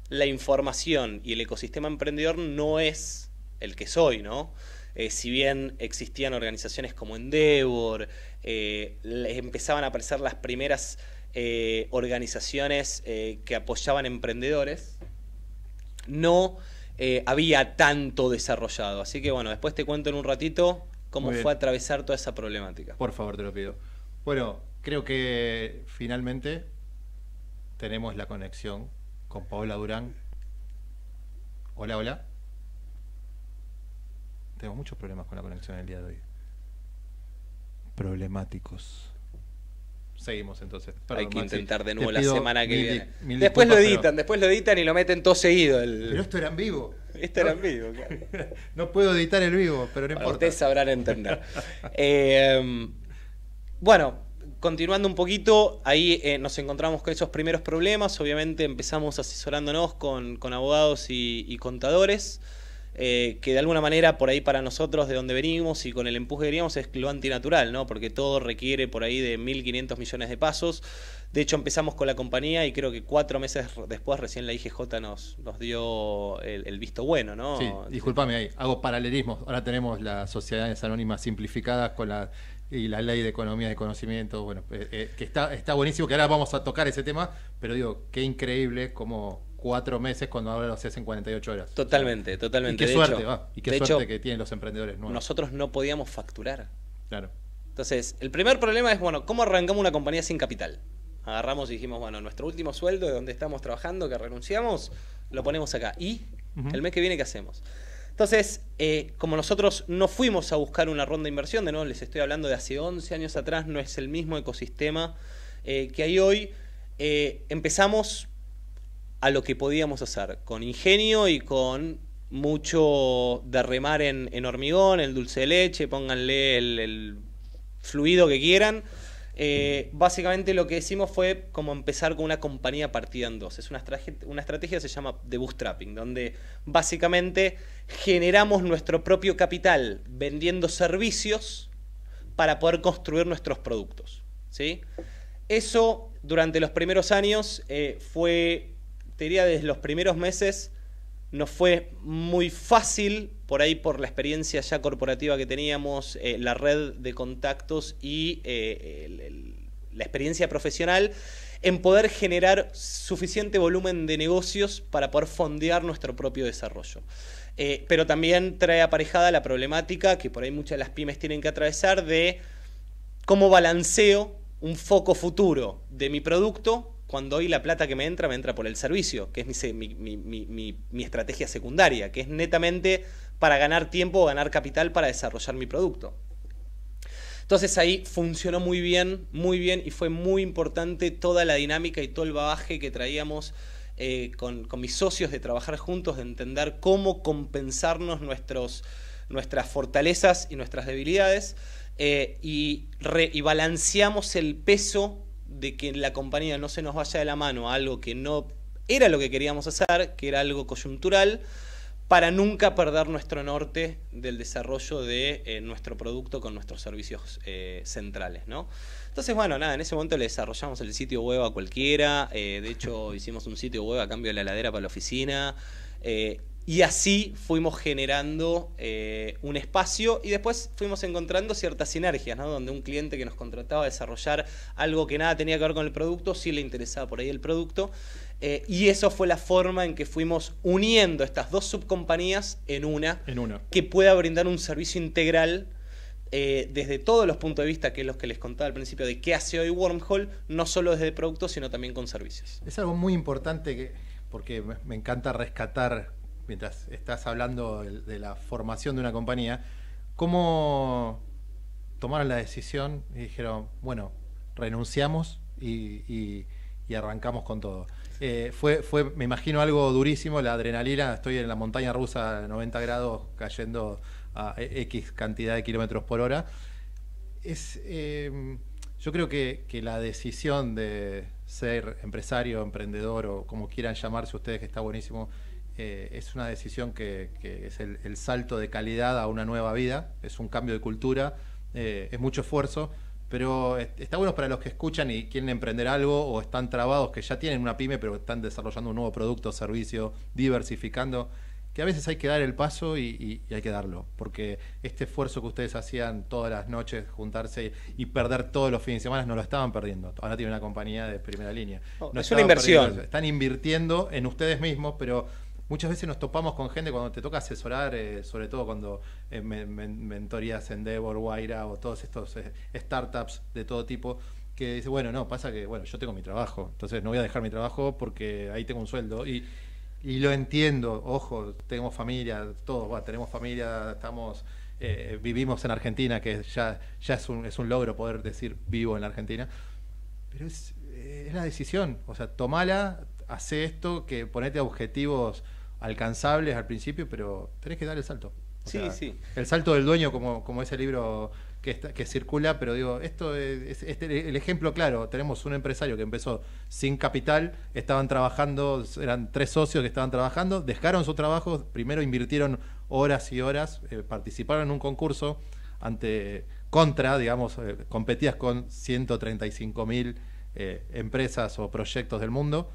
la información y el ecosistema emprendedor no es el que soy, ¿no? Eh, si bien existían organizaciones como Endeavor, eh, empezaban a aparecer las primeras eh, organizaciones que apoyaban emprendedores, no eh, había tanto desarrollado. Así que bueno, después te cuento en un ratito cómo fue atravesar toda esa problemática. Por favor, te lo pido. Bueno, creo que finalmente tenemos la conexión con Paola Durán. Hola, hola. Tengo muchos problemas con la conexión el día de hoy. Problemáticos seguimos entonces. Hay que intentar de nuevo la semana que viene. después lo editan, después lo editan y lo meten todo seguido. Pero esto era en vivo. esto era en vivo, No puedo editar el vivo, pero no importa. Ustedes sabrán entender. Eh, bueno, continuando un poquito, ahí eh, nos encontramos con esos primeros problemas. Obviamente empezamos asesorándonos con, con abogados y, y contadores. Eh, que de alguna manera por ahí para nosotros de donde venimos y con el empuje que veníamos es lo antinatural, ¿no? Porque todo requiere por ahí de 1.500 millones de pasos. De hecho empezamos con la compañía y creo que cuatro meses después recién la IGJ nos, dio el, visto bueno, ¿no? Sí, discúlpame ahí, hago paralelismo. Ahora tenemos las sociedades anónimas simplificadas con la y la ley de economía de conocimiento, bueno, eh, eh, que está, está buenísimo, que ahora vamos a tocar ese tema, pero digo, qué increíble cómo cuatro meses cuando ahora lo haces en 48 horas. Totalmente, totalmente. Y qué suerte, va. Y qué suerte que tienen los emprendedores nuevos. Nosotros no podíamos facturar. Claro. Entonces, el primer problema es, bueno, ¿cómo arrancamos una compañía sin capital? Agarramos y dijimos, bueno, nuestro último sueldo de donde estamos trabajando, que renunciamos, lo ponemos acá. ¿Y el mes que viene qué hacemos? Entonces, eh, como nosotros no fuimos a buscar una ronda de inversión, de nuevo les estoy hablando de hace 11 años atrás, no es el mismo ecosistema eh, que hay hoy, eh, empezamos a lo que podíamos hacer, con ingenio y con mucho de en, hormigón, el dulce de leche, pónganle el, fluido que quieran. Eh, básicamente lo que hicimos fue como empezar con una compañía partida en dos. Es una, una estrategia que se llama de bootstrapping, donde básicamente generamos nuestro propio capital vendiendo servicios para poder construir nuestros productos. ¿sí? Eso durante los primeros años eh, fue te diría desde los primeros meses, nos fue muy fácil, por ahí por la experiencia ya corporativa que teníamos, eh, la red de contactos y eh, la experiencia profesional, en poder generar suficiente volumen de negocios para poder fondear nuestro propio desarrollo. Eh, pero también trae aparejada la problemática que por ahí muchas de las pymes tienen que atravesar de cómo balanceo un foco futuro de mi producto cuando hoy la plata que me entra, me entra por el servicio, que es mi, estrategia secundaria, que es netamente para ganar tiempo o ganar capital para desarrollar mi producto. Entonces ahí funcionó muy bien, muy bien y fue muy importante toda la dinámica y todo el babaje que traíamos eh, con, mis socios de trabajar juntos, de entender cómo compensarnos nuestros, nuestras fortalezas y nuestras debilidades eh, y balanceamos el peso de que la compañía no se nos vaya de la mano a algo que no era lo que queríamos hacer, que era algo coyuntural, para nunca perder nuestro norte del desarrollo de eh, nuestro producto con nuestros servicios eh, centrales, ¿no? Entonces, bueno, nada, en ese momento le desarrollamos el sitio web a cualquiera, eh, de hecho hicimos un sitio web a cambio de la heladera para la oficina, y así fuimos generando eh, un espacio y después fuimos encontrando ciertas sinergias, Donde un cliente que nos contrataba a desarrollar algo que nada tenía que ver con el producto, sí le interesaba por ahí el producto. Eh, y eso fue la forma en que fuimos uniendo estas dos subcompañías en una, en una. que pueda brindar un servicio integral eh, desde todos los puntos de vista, que es lo que les contaba al principio, de qué hace hoy Wormhole, no solo desde productos, sino también con servicios. Es algo muy importante que, porque me encanta rescatar mientras estás hablando de, la formación de una compañía, ¿cómo tomaron la decisión y dijeron, bueno, renunciamos y, arrancamos con todo? Eh, fue, fue, me imagino, algo durísimo, la adrenalina, estoy en la montaña rusa a 90 grados cayendo a X cantidad de kilómetros por hora. Es, em, yo creo que, que, la decisión de ser empresario, emprendedor o como quieran llamarse ustedes, que está buenísimo, eh, es una decisión que, es el, salto de calidad a una nueva vida, es un cambio de cultura, eh, es mucho esfuerzo, pero está bueno para los que escuchan y quieren emprender algo o están trabados, que ya tienen una pyme, pero están desarrollando un nuevo producto, o servicio, diversificando, que a veces hay que dar el paso y, hay que darlo, porque este esfuerzo que ustedes hacían todas las noches, juntarse y, perder todos los fines de semana, no lo estaban perdiendo. Ahora tienen una compañía de primera línea. es una inversión. Están invirtiendo en ustedes mismos, pero muchas veces nos topamos con gente cuando te toca asesorar, eh, sobre todo cuando eh, me, mentorías Endeavor, Waira, o todos estos eh, startups de todo tipo, que dice, bueno, no, pasa que, bueno, yo tengo mi trabajo, entonces no voy a dejar mi trabajo porque ahí tengo un sueldo. Y, lo entiendo, ojo, tenemos familia, todos, tenemos familia, estamos... vivimos en Argentina, que ya, ya es, un, es un logro poder decir vivo en la Argentina, pero es, es la decisión, o sea, tomala, hace esto, que ponete objetivos alcanzables al principio, pero tenés que dar el salto. sí, sí. El salto del dueño, como, como ese libro que, circula, pero digo, esto es, este, el ejemplo claro. Tenemos un empresario que empezó sin capital, estaban trabajando, eran tres socios que estaban trabajando, dejaron su trabajo, primero invirtieron horas y horas, eh, participaron en un concurso ante contra, digamos, eh, competías con 135 mil eh, empresas o proyectos del mundo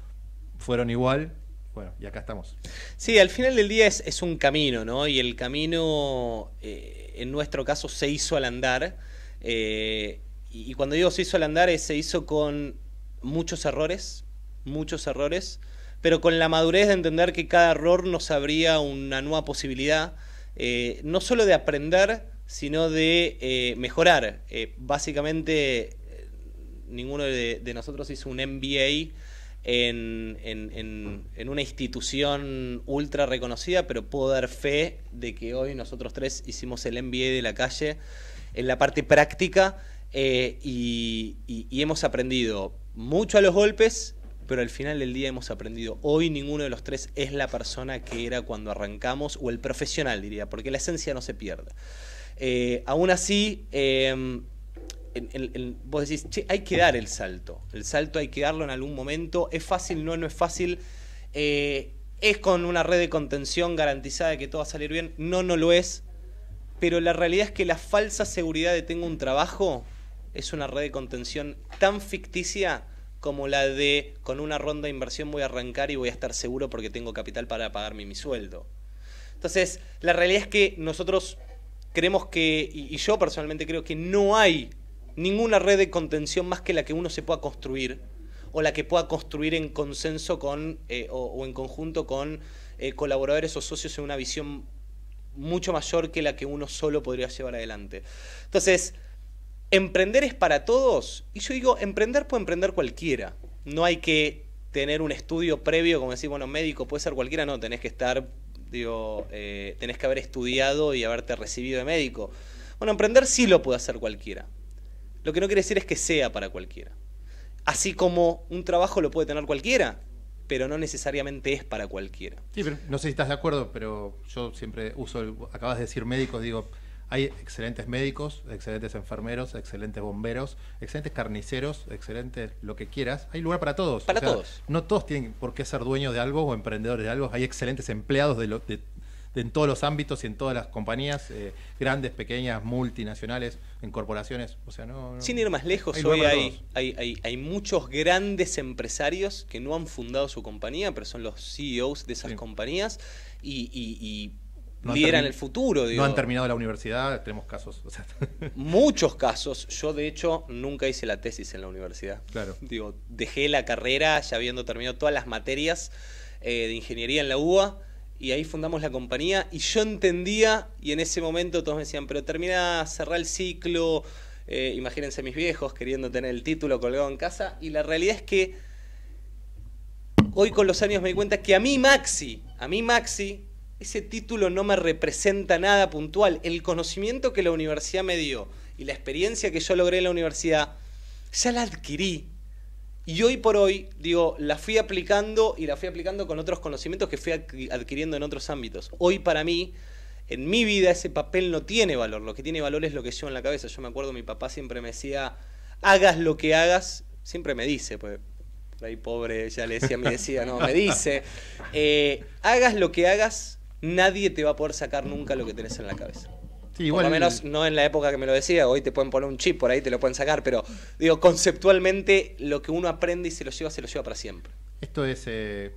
fueron igual. Bueno, y acá estamos. Sí, al final del día es, un camino, ¿no? Y el camino, eh, en nuestro caso, se hizo al andar. Eh, y, cuando digo se hizo al andar, se hizo con muchos errores, muchos errores, pero con la madurez de entender que cada error nos abría una nueva posibilidad, eh, no solo de aprender, sino de mejorar. básicamente, ninguno de, de nosotros hizo un MBA en, una institución ultra reconocida, pero puedo dar fe de que hoy nosotros tres hicimos el MBA de la calle en la parte práctica eh, y, hemos aprendido mucho a los golpes, pero al final del día hemos aprendido. Hoy ninguno de los tres es la persona que era cuando arrancamos, o el profesional diría, porque la esencia no se pierde. Eh, aún así, eh, vos decís, che, hay que dar el salto. El salto hay que darlo en algún momento. ¿Es fácil? No, no es fácil. Eh, ¿Es con una red de contención garantizada de que todo va a salir bien? No, no lo es. Pero la realidad es que la falsa seguridad de tengo un trabajo es una red de contención tan ficticia como la de con una ronda de inversión voy a arrancar y voy a estar seguro porque tengo capital para pagarme mi sueldo. Entonces, la realidad es que nosotros creemos que, y, yo personalmente creo que no hay ninguna red de contención más que la que uno se pueda construir o la que pueda construir en consenso con eh, o, en conjunto con eh, colaboradores o socios en una visión mucho mayor que la que uno solo podría llevar adelante. Entonces, emprender es para todos y yo digo, emprender puede emprender cualquiera. No hay que tener un estudio previo, como decir, bueno, médico puede ser cualquiera, no, tenés que estar, digo, eh, tenés que haber estudiado y haberte recibido de médico. Bueno, emprender sí lo puede hacer cualquiera. Lo que no quiere decir es que sea para cualquiera. Así como un trabajo lo puede tener cualquiera, pero no necesariamente es para cualquiera. Sí, pero no sé si estás de acuerdo, pero yo siempre uso, el, acabas de decir médicos, digo, hay excelentes médicos, excelentes enfermeros, excelentes bomberos, excelentes carniceros, excelentes lo que quieras. Hay lugar para todos. Para todos. No todos tienen por qué ser dueños de algo o emprendedores de algo. Hay excelentes empleados de, lo, de, en todos los ámbitos y en todas las compañías, eh, grandes, pequeñas, multinacionales, en corporaciones. O sea, no, Sin ir más lejos, hay hoy hay, muchos grandes empresarios que no han fundado su compañía, pero son los CEOs de esas compañías y, y, el futuro. No han terminado la universidad, tenemos casos. Muchos casos. Yo, de hecho, nunca hice la tesis en la universidad. Claro. Digo, dejé la carrera ya habiendo terminado todas las materias eh, de ingeniería en la UBA y ahí fundamos la compañía y yo entendía y en ese momento todos me decían, pero termina, cerrar el ciclo, eh, imagínense mis viejos queriendo tener el título colgado en casa y la realidad es que hoy con los años me di cuenta que a mí Maxi, a mí Maxi, ese título no me representa nada puntual, el conocimiento que la universidad me dio y la experiencia que yo logré en la universidad, ya la adquirí y hoy por hoy, digo, la fui aplicando y la fui aplicando con otros conocimientos que fui adquiriendo en otros ámbitos. Hoy para mí, en mi vida, ese papel no tiene valor. Lo que tiene valor es lo que llevo en la cabeza. Yo me acuerdo, mi papá siempre me decía, hagas lo que hagas, siempre me dice, pues ahí pobre, ya le decía, me decía, no, me dice, eh, hagas lo que hagas, nadie te va a poder sacar nunca lo que tenés en la cabeza. Por lo menos no en la época que me lo decía, hoy te pueden poner un chip por ahí, te lo pueden sacar, pero digo, conceptualmente lo que uno aprende y se lo lleva, se lo lleva para siempre. Esto es, eh,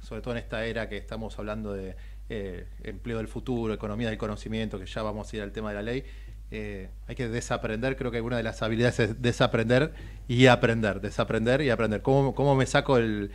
sobre todo en esta era que estamos hablando de eh, empleo del futuro, economía del conocimiento, que ya vamos a ir al tema de la ley, eh, hay que desaprender, creo que una de las habilidades es desaprender y aprender, desaprender y aprender. ¿Cómo, me saco el,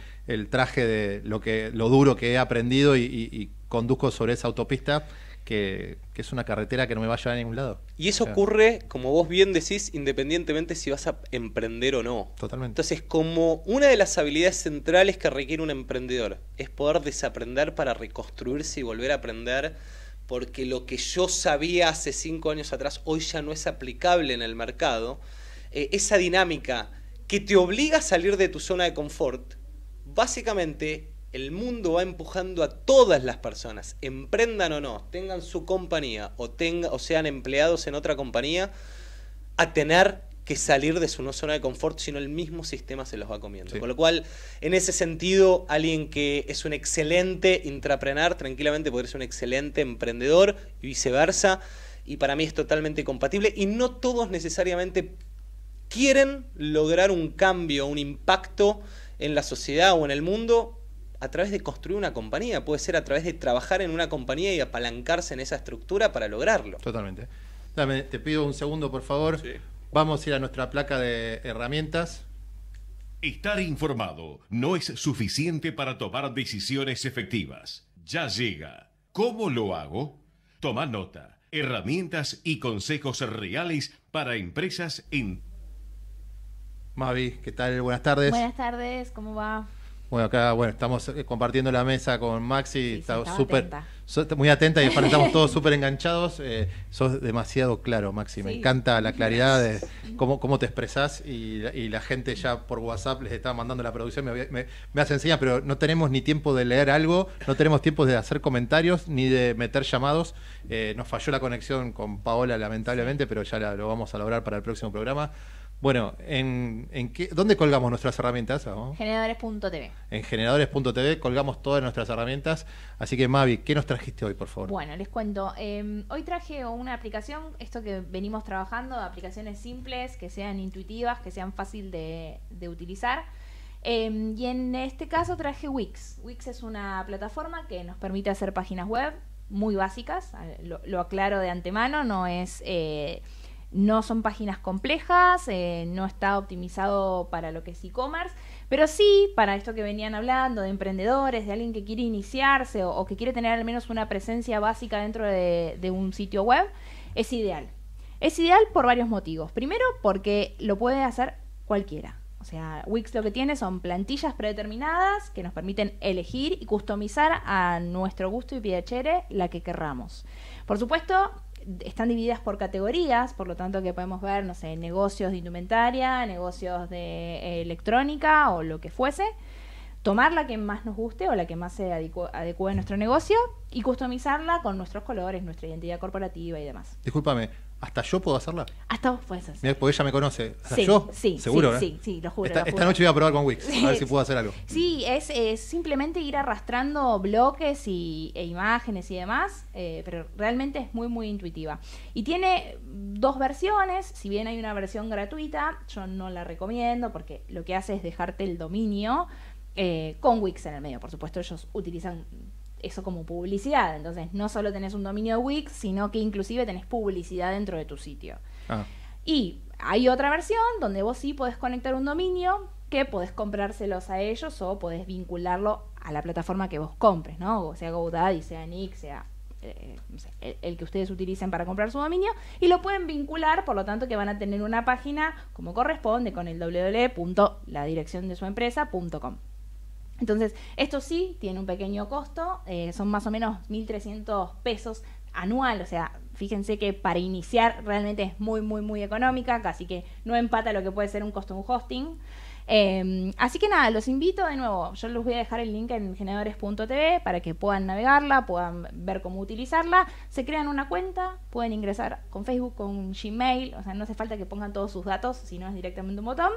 traje de lo, que, lo duro que he aprendido y conduzco sobre esa autopista? que, es una carretera que no me va a llevar a ningún lado. Y eso ocurre, como vos bien decís, independientemente si vas a emprender o no. Totalmente. Entonces, como una de las habilidades centrales que requiere un emprendedor es poder desaprender para reconstruirse y volver a aprender porque lo que yo sabía hace cinco años atrás hoy ya no es aplicable en el mercado, eh, esa dinámica que te obliga a salir de tu zona de confort, básicamente el mundo va empujando a todas las personas, emprendan o no, tengan su compañía o, o sean empleados en otra compañía, a tener que salir de su no zona de confort, sino el mismo sistema se los va comiendo. Con lo cual, en ese sentido, alguien que es un excelente intraprenar, tranquilamente puede ser un excelente emprendedor y viceversa. Y para mí es totalmente compatible. Y no todos necesariamente quieren lograr un cambio, un impacto en la sociedad o en el mundo a través de construir una compañía, puede ser a través de trabajar en una compañía y apalancarse en esa estructura para lograrlo. Totalmente. Dame, te pido un segundo, por favor. Sí. Vamos a ir a nuestra placa de herramientas. Estar informado no es suficiente para tomar decisiones efectivas. Ya llega. ¿Cómo lo hago? Toma nota. Herramientas y consejos reales para empresas en... Mavi, ¿qué tal? Buenas tardes. Buenas tardes, ¿cómo va? Bueno, acá bueno, estamos eh, compartiendo la mesa con Maxi, está súper muy atenta y estamos todos súper enganchados. Eh, sos demasiado claro, Maxi, me encanta la claridad de cómo, cómo te expresás y, la gente ya por WhatsApp les está mandando la producción, me, me, me pero no tenemos ni tiempo de leer algo, no tenemos tiempo de hacer comentarios ni de meter llamados. Eh, nos falló la conexión con Paola lamentablemente, pero ya lo vamos a lograr para el próximo programa. Bueno, ¿en, qué, ¿dónde colgamos nuestras herramientas? ¿no? Ah, generadores.tv. En generadores.tv colgamos todas nuestras herramientas. Así que Mavi, ¿qué nos trajiste hoy, por favor? Bueno, les cuento. Em, hoy traje una aplicación, esto que venimos trabajando, aplicaciones simples, que sean intuitivas, que sean fácil de, utilizar. Em, y en este caso traje Wix. Wix es una plataforma que nos permite hacer páginas web muy básicas. Lo, aclaro de antemano, no es... Eh, no son páginas complejas, eh, no está optimizado para lo que es e-commerce, pero sí para esto que venían hablando de emprendedores, de alguien que quiere iniciarse o, que quiere tener al menos una presencia básica dentro de, un sitio web, es ideal. Es ideal por varios motivos. Primero, porque lo puede hacer cualquiera. O sea, Wix lo que tiene son plantillas predeterminadas que nos permiten elegir y customizar a nuestro gusto y piacere la que querramos. Por supuesto, están divididas por categorías, por lo tanto que podemos ver, no sé, negocios de indumentaria, negocios de eh, electrónica o lo que fuese, tomar la que más nos guste o la que más se adecue a nuestro negocio y customizarla con nuestros colores, nuestra identidad corporativa y demás. Discúlpame, ¿Hasta yo puedo hacerla? Hasta vos puedes hacerla. Porque ella me conoce. ¿Hasta yo? Sí, seguro. Sí, sí, sí, lo juro. Esta, noche voy a probar con Wix, a ver si puedo hacer algo. Sí, es, simplemente ir arrastrando bloques y, e imágenes y demás, eh, pero realmente es muy, muy intuitiva. Y tiene dos versiones, si bien hay una versión gratuita, yo no la recomiendo porque lo que hace es dejarte el dominio. Eh, con Wix en el medio, por supuesto, ellos utilizan eso como publicidad. Entonces, no solo tenés un dominio de Wix, sino que inclusive tenés publicidad dentro de tu sitio. Ah. Y hay otra versión donde vos sí podés conectar un dominio que podés comprárselos a ellos o podés vincularlo a la plataforma que vos compres, ¿no? sea GoDaddy, sea Nick, sea eh, el, que ustedes utilicen para comprar su dominio y lo pueden vincular, por lo tanto que van a tener una página como corresponde con el de su empresa.com. Entonces, esto sí tiene un pequeño costo, eh, son más o menos 1.300 pesos anual, o sea, fíjense que para iniciar realmente es muy, muy, muy económica, casi que no empata lo que puede ser un costo un hosting. Eh, así que nada, los invito de nuevo. Yo les voy a dejar el link en generadores.tv para que puedan navegarla, puedan ver cómo utilizarla. Se crean una cuenta, pueden ingresar con Facebook, con Gmail, o sea, no hace falta que pongan todos sus datos, si no es directamente un botón.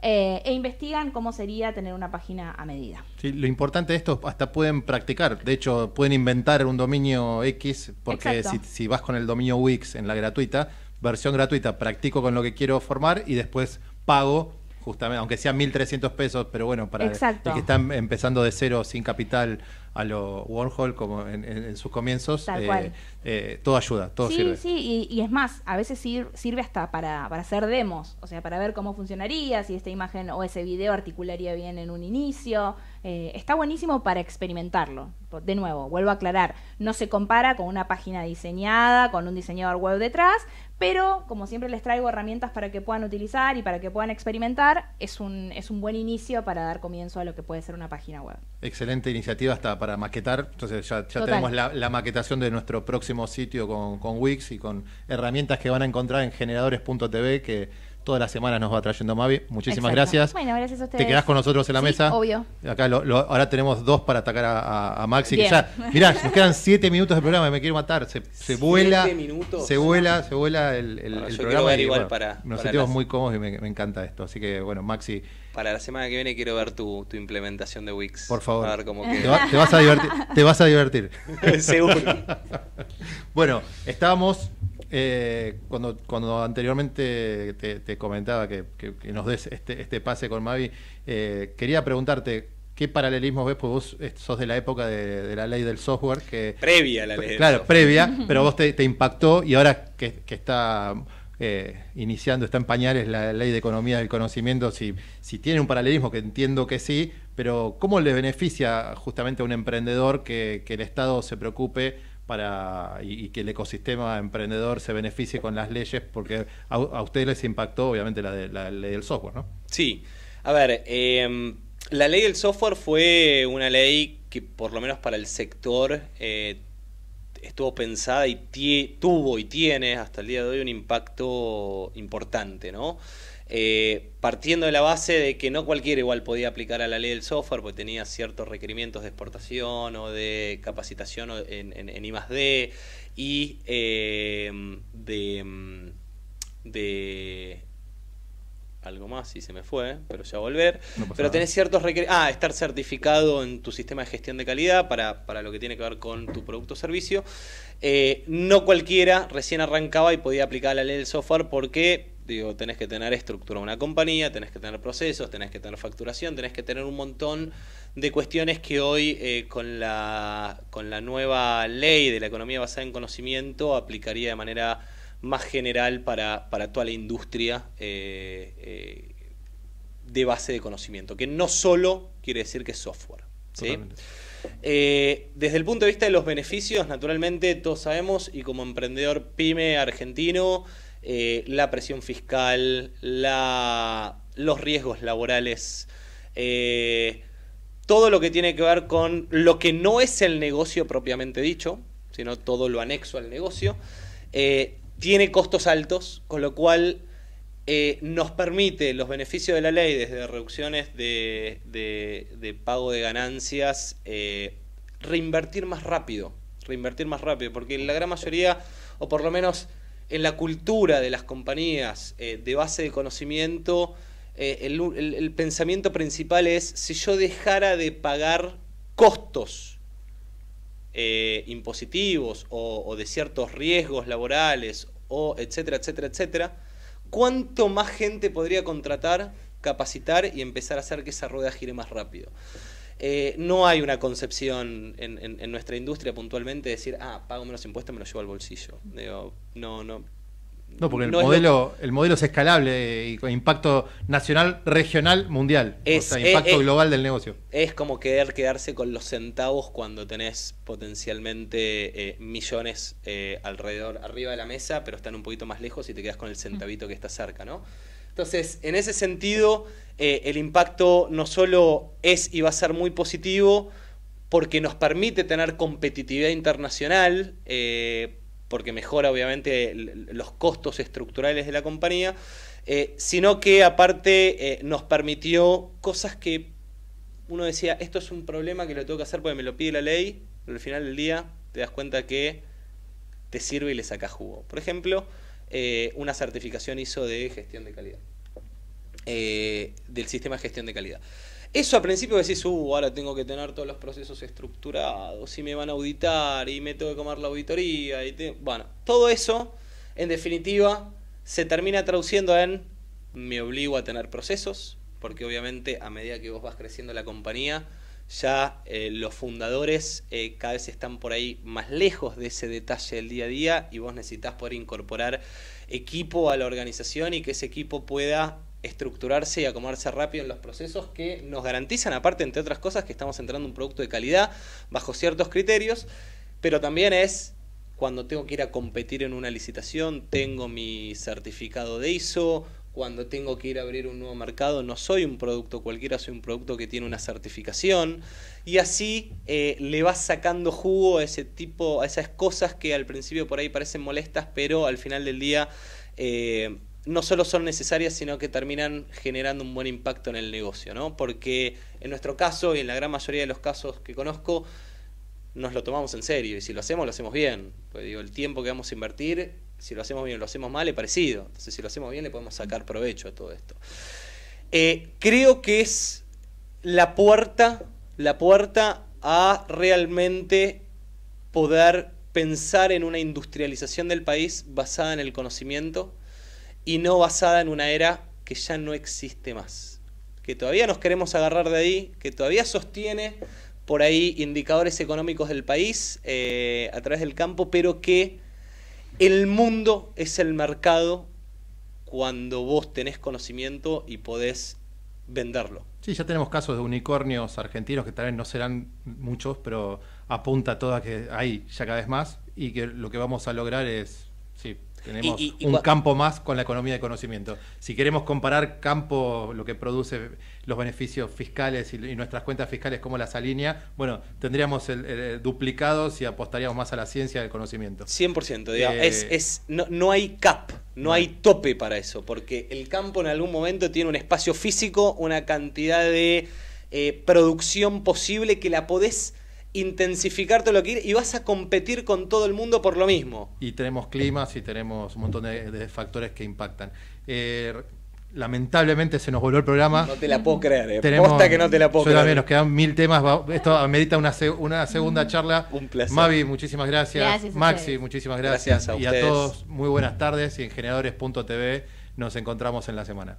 Eh, e investigan cómo sería tener una página a medida. Sí, lo importante de esto hasta pueden practicar, de hecho pueden inventar un dominio X, porque si, vas con el dominio Wix en la gratuita, versión gratuita, practico con lo que quiero formar y después pago. Justamente, aunque sea 1.300 pesos, pero bueno, para que están empezando de cero, sin capital, a lo Warhol como en, sus comienzos, eh, cual. Eh, todo ayuda, todo sirve. Sí, sí, y, es más, a veces sirve hasta para, hacer demos, o sea, para ver cómo funcionaría, si esta imagen o ese video articularía bien en un inicio. Eh, está buenísimo para experimentarlo. De nuevo, vuelvo a aclarar, no se compara con una página diseñada, con un diseñador web detrás, pero, como siempre, les traigo herramientas para que puedan utilizar y para que puedan experimentar. Es un, es un buen inicio para dar comienzo a lo que puede ser una página web. Excelente iniciativa hasta para maquetar. Entonces, ya, tenemos la, maquetación de nuestro próximo sitio con, con Wix y con herramientas que van a encontrar en generadores.tv que todas las semanas nos va trayendo Mavi. Muchísimas gracias. Bueno, gracias a ustedes. Te quedás con nosotros en la mesa. Obvio. Acá ahora tenemos dos para atacar a, Maxi. Bien. mirá, nos quedan siete minutos de programa, y me quiero matar. Se, vuela. Se vuela, se vuela el, el programa. igual para, nos sentimos muy cómodos y me, encanta esto. Así que bueno, Maxi. Para la semana que viene quiero ver tu, implementación de Wix. Por favor. A te, vas a divertir. Te vas a divertir. Seguro. bueno, estábamos eh, cuando, anteriormente te, comentaba que, nos des este, este pase con Mavi, eh, quería preguntarte, ¿Qué paralelismo ves? porque vos eh, sos de la época de, la ley del software. que Previa la ley. Claro, previa, pero vos te, impactó y ahora que, está iniciando, está en pañales la ley de economía del conocimiento, si, si tiene un paralelismo, que entiendo que sí, pero ¿cómo le beneficia justamente a un emprendedor que el Estado se preocupe para y, que el ecosistema emprendedor se beneficie con las leyes, porque a, ustedes les impactó obviamente la, de, la, ley del software, ¿no? Sí, a ver, em, la ley del software fue una ley que por lo menos para el sector eh, estuvo pensada y tuvo y tiene hasta el día de hoy un impacto importante, ¿no? Eh, partiendo de la base de que no cualquiera igual podía aplicar a la ley del software, porque tenía ciertos requerimientos de exportación o de capacitación en, en, en I y eh, de, algo más si se me fue, pero ya volver. pero tenés ciertos requerimientos. Ah, estar certificado en tu sistema de gestión de calidad para, lo que tiene que ver con tu producto o servicio. Eh, no cualquiera recién arrancaba y podía aplicar a la ley del software porque Digo, tenés que tener estructura de una compañía, tenés que tener procesos, tenés que tener facturación, tenés que tener un montón de cuestiones que hoy eh, con, la, con la nueva ley de la economía basada en conocimiento aplicaría de manera más general para, toda la industria eh, eh, de base de conocimiento, que no solo quiere decir que es software. Eh, desde el punto de vista de los beneficios, naturalmente todos sabemos, y como emprendedor pyme argentino, eh, la presión fiscal, los riesgos laborales, eh, todo lo que tiene que ver con lo que no es el negocio propiamente dicho, sino todo lo anexo al negocio, tiene costos altos, con lo cual eh, nos permite los beneficios de la ley desde reducciones de, pago de ganancias, eh, reinvertir más rápido, reinvertir más rápido, porque en la gran mayoría, o por lo menos en la cultura de las compañías eh, de base de conocimiento, el, pensamiento principal es si yo dejara de pagar costos impositivos o, o, de ciertos riesgos laborales o etcétera, etcétera, etcétera, ¿Cuánto más gente podría contratar, capacitar y empezar a hacer que esa rueda gire más rápido? Eh, no hay una concepción en, en, nuestra industria puntualmente de decir, ah, pago menos impuestos, me lo llevo al bolsillo. Digo, no, no, no, porque el, modelo, el modelo es escalable y con impacto nacional, regional, mundial. o sea, impacto global del negocio. Es como querer quedarse con los centavos cuando tenés potencialmente eh, millones eh, alrededor, arriba de la mesa, pero están un poquito más lejos y te quedas con el mm. centavito que está cerca, ¿no? Entonces, en ese sentido, eh, el impacto no solo es y va a ser muy positivo, porque nos permite tener competitividad internacional, porque mejora obviamente los costos estructurales de la compañía, eh, sino que aparte eh, nos permitió cosas que uno decía, esto es un problema que lo tengo que hacer porque me lo pide la ley, pero al final del día te das cuenta que te sirve y le saca jugo. Por ejemplo, eh, una certificación hizo de gestión de calidad, del sistema de gestión de calidad. Eso al principio decís, uh, ahora tengo que tener todos los procesos estructurados y me van a auditar y me tengo que comer la auditoría. y Bueno, todo eso, en definitiva, se termina traduciendo en me obligo a tener procesos, porque obviamente a medida que vos vas creciendo la compañía, ya eh, los fundadores eh, cada vez están por ahí más lejos de ese detalle del día a día y vos necesitas poder incorporar equipo a la organización y que ese equipo pueda estructurarse y acomodarse rápido en los procesos que nos garantizan, aparte, entre otras cosas, que estamos entrando un producto de calidad bajo ciertos criterios, pero también es cuando tengo que ir a competir en una licitación, tengo mi certificado de ISO, cuando tengo que ir a abrir un nuevo mercado, no soy un producto cualquiera, soy un producto que tiene una certificación. Y así eh, le vas sacando jugo a ese tipo, a esas cosas que al principio por ahí parecen molestas, pero al final del día eh, no solo son necesarias, sino que terminan generando un buen impacto en el negocio, ¿no? Porque en nuestro caso y en la gran mayoría de los casos que conozco, nos lo tomamos en serio y si lo hacemos, lo hacemos bien. Pues, digo, el tiempo que vamos a invertir, si lo hacemos bien o lo hacemos mal, es parecido. Entonces, si lo hacemos bien, le podemos sacar provecho a todo esto. Eh, creo que es la puerta, la puerta a realmente poder pensar en una industrialización del país basada en el conocimiento, y no basada en una era que ya no existe más, que todavía nos queremos agarrar de ahí, que todavía sostiene por ahí indicadores económicos del país eh, a través del campo, pero que el mundo es el mercado cuando vos tenés conocimiento y podés venderlo. Sí, ya tenemos casos de unicornios argentinos que tal vez no serán muchos, pero apunta a que hay ya cada vez más y que lo que vamos a lograr es, sí, tenemos un campo más con la economía de conocimiento. Si queremos comparar campo, lo que produce los beneficios fiscales y, nuestras cuentas fiscales, cómo las alinea, bueno, tendríamos el, y duplicado si apostaríamos más a la ciencia del conocimiento. 100%, digamos, eh, es, no, hay cap, no hay tope para eso, porque el campo en algún momento tiene un espacio físico, una cantidad de eh, producción posible que la podés intensificar todo lo que ir y vas a competir con todo el mundo por lo mismo. Y tenemos climas y tenemos un montón de, factores que impactan. Eh, lamentablemente se nos voló el programa. No te la puedo creer, eh. que no te la puedo creer. nos quedan mil temas. Esto amerita una, segunda mm, charla. Un placer. Mavi, muchísimas gracias. Maxi, muchísimas gracias. y a todos, muy buenas tardes. Y en generadores.tv nos encontramos en la semana.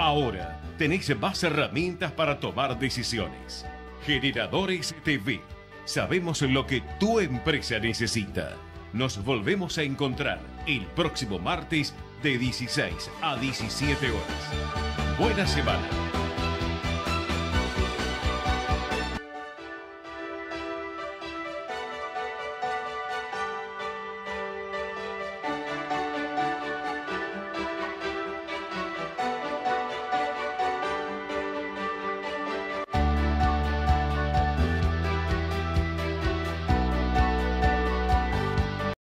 Ahora tenéis más herramientas para tomar decisiones. Generadores TV. Sabemos lo que tu empresa necesita. Nos volvemos a encontrar el próximo martes de 16 a 17 horas. Buena semana.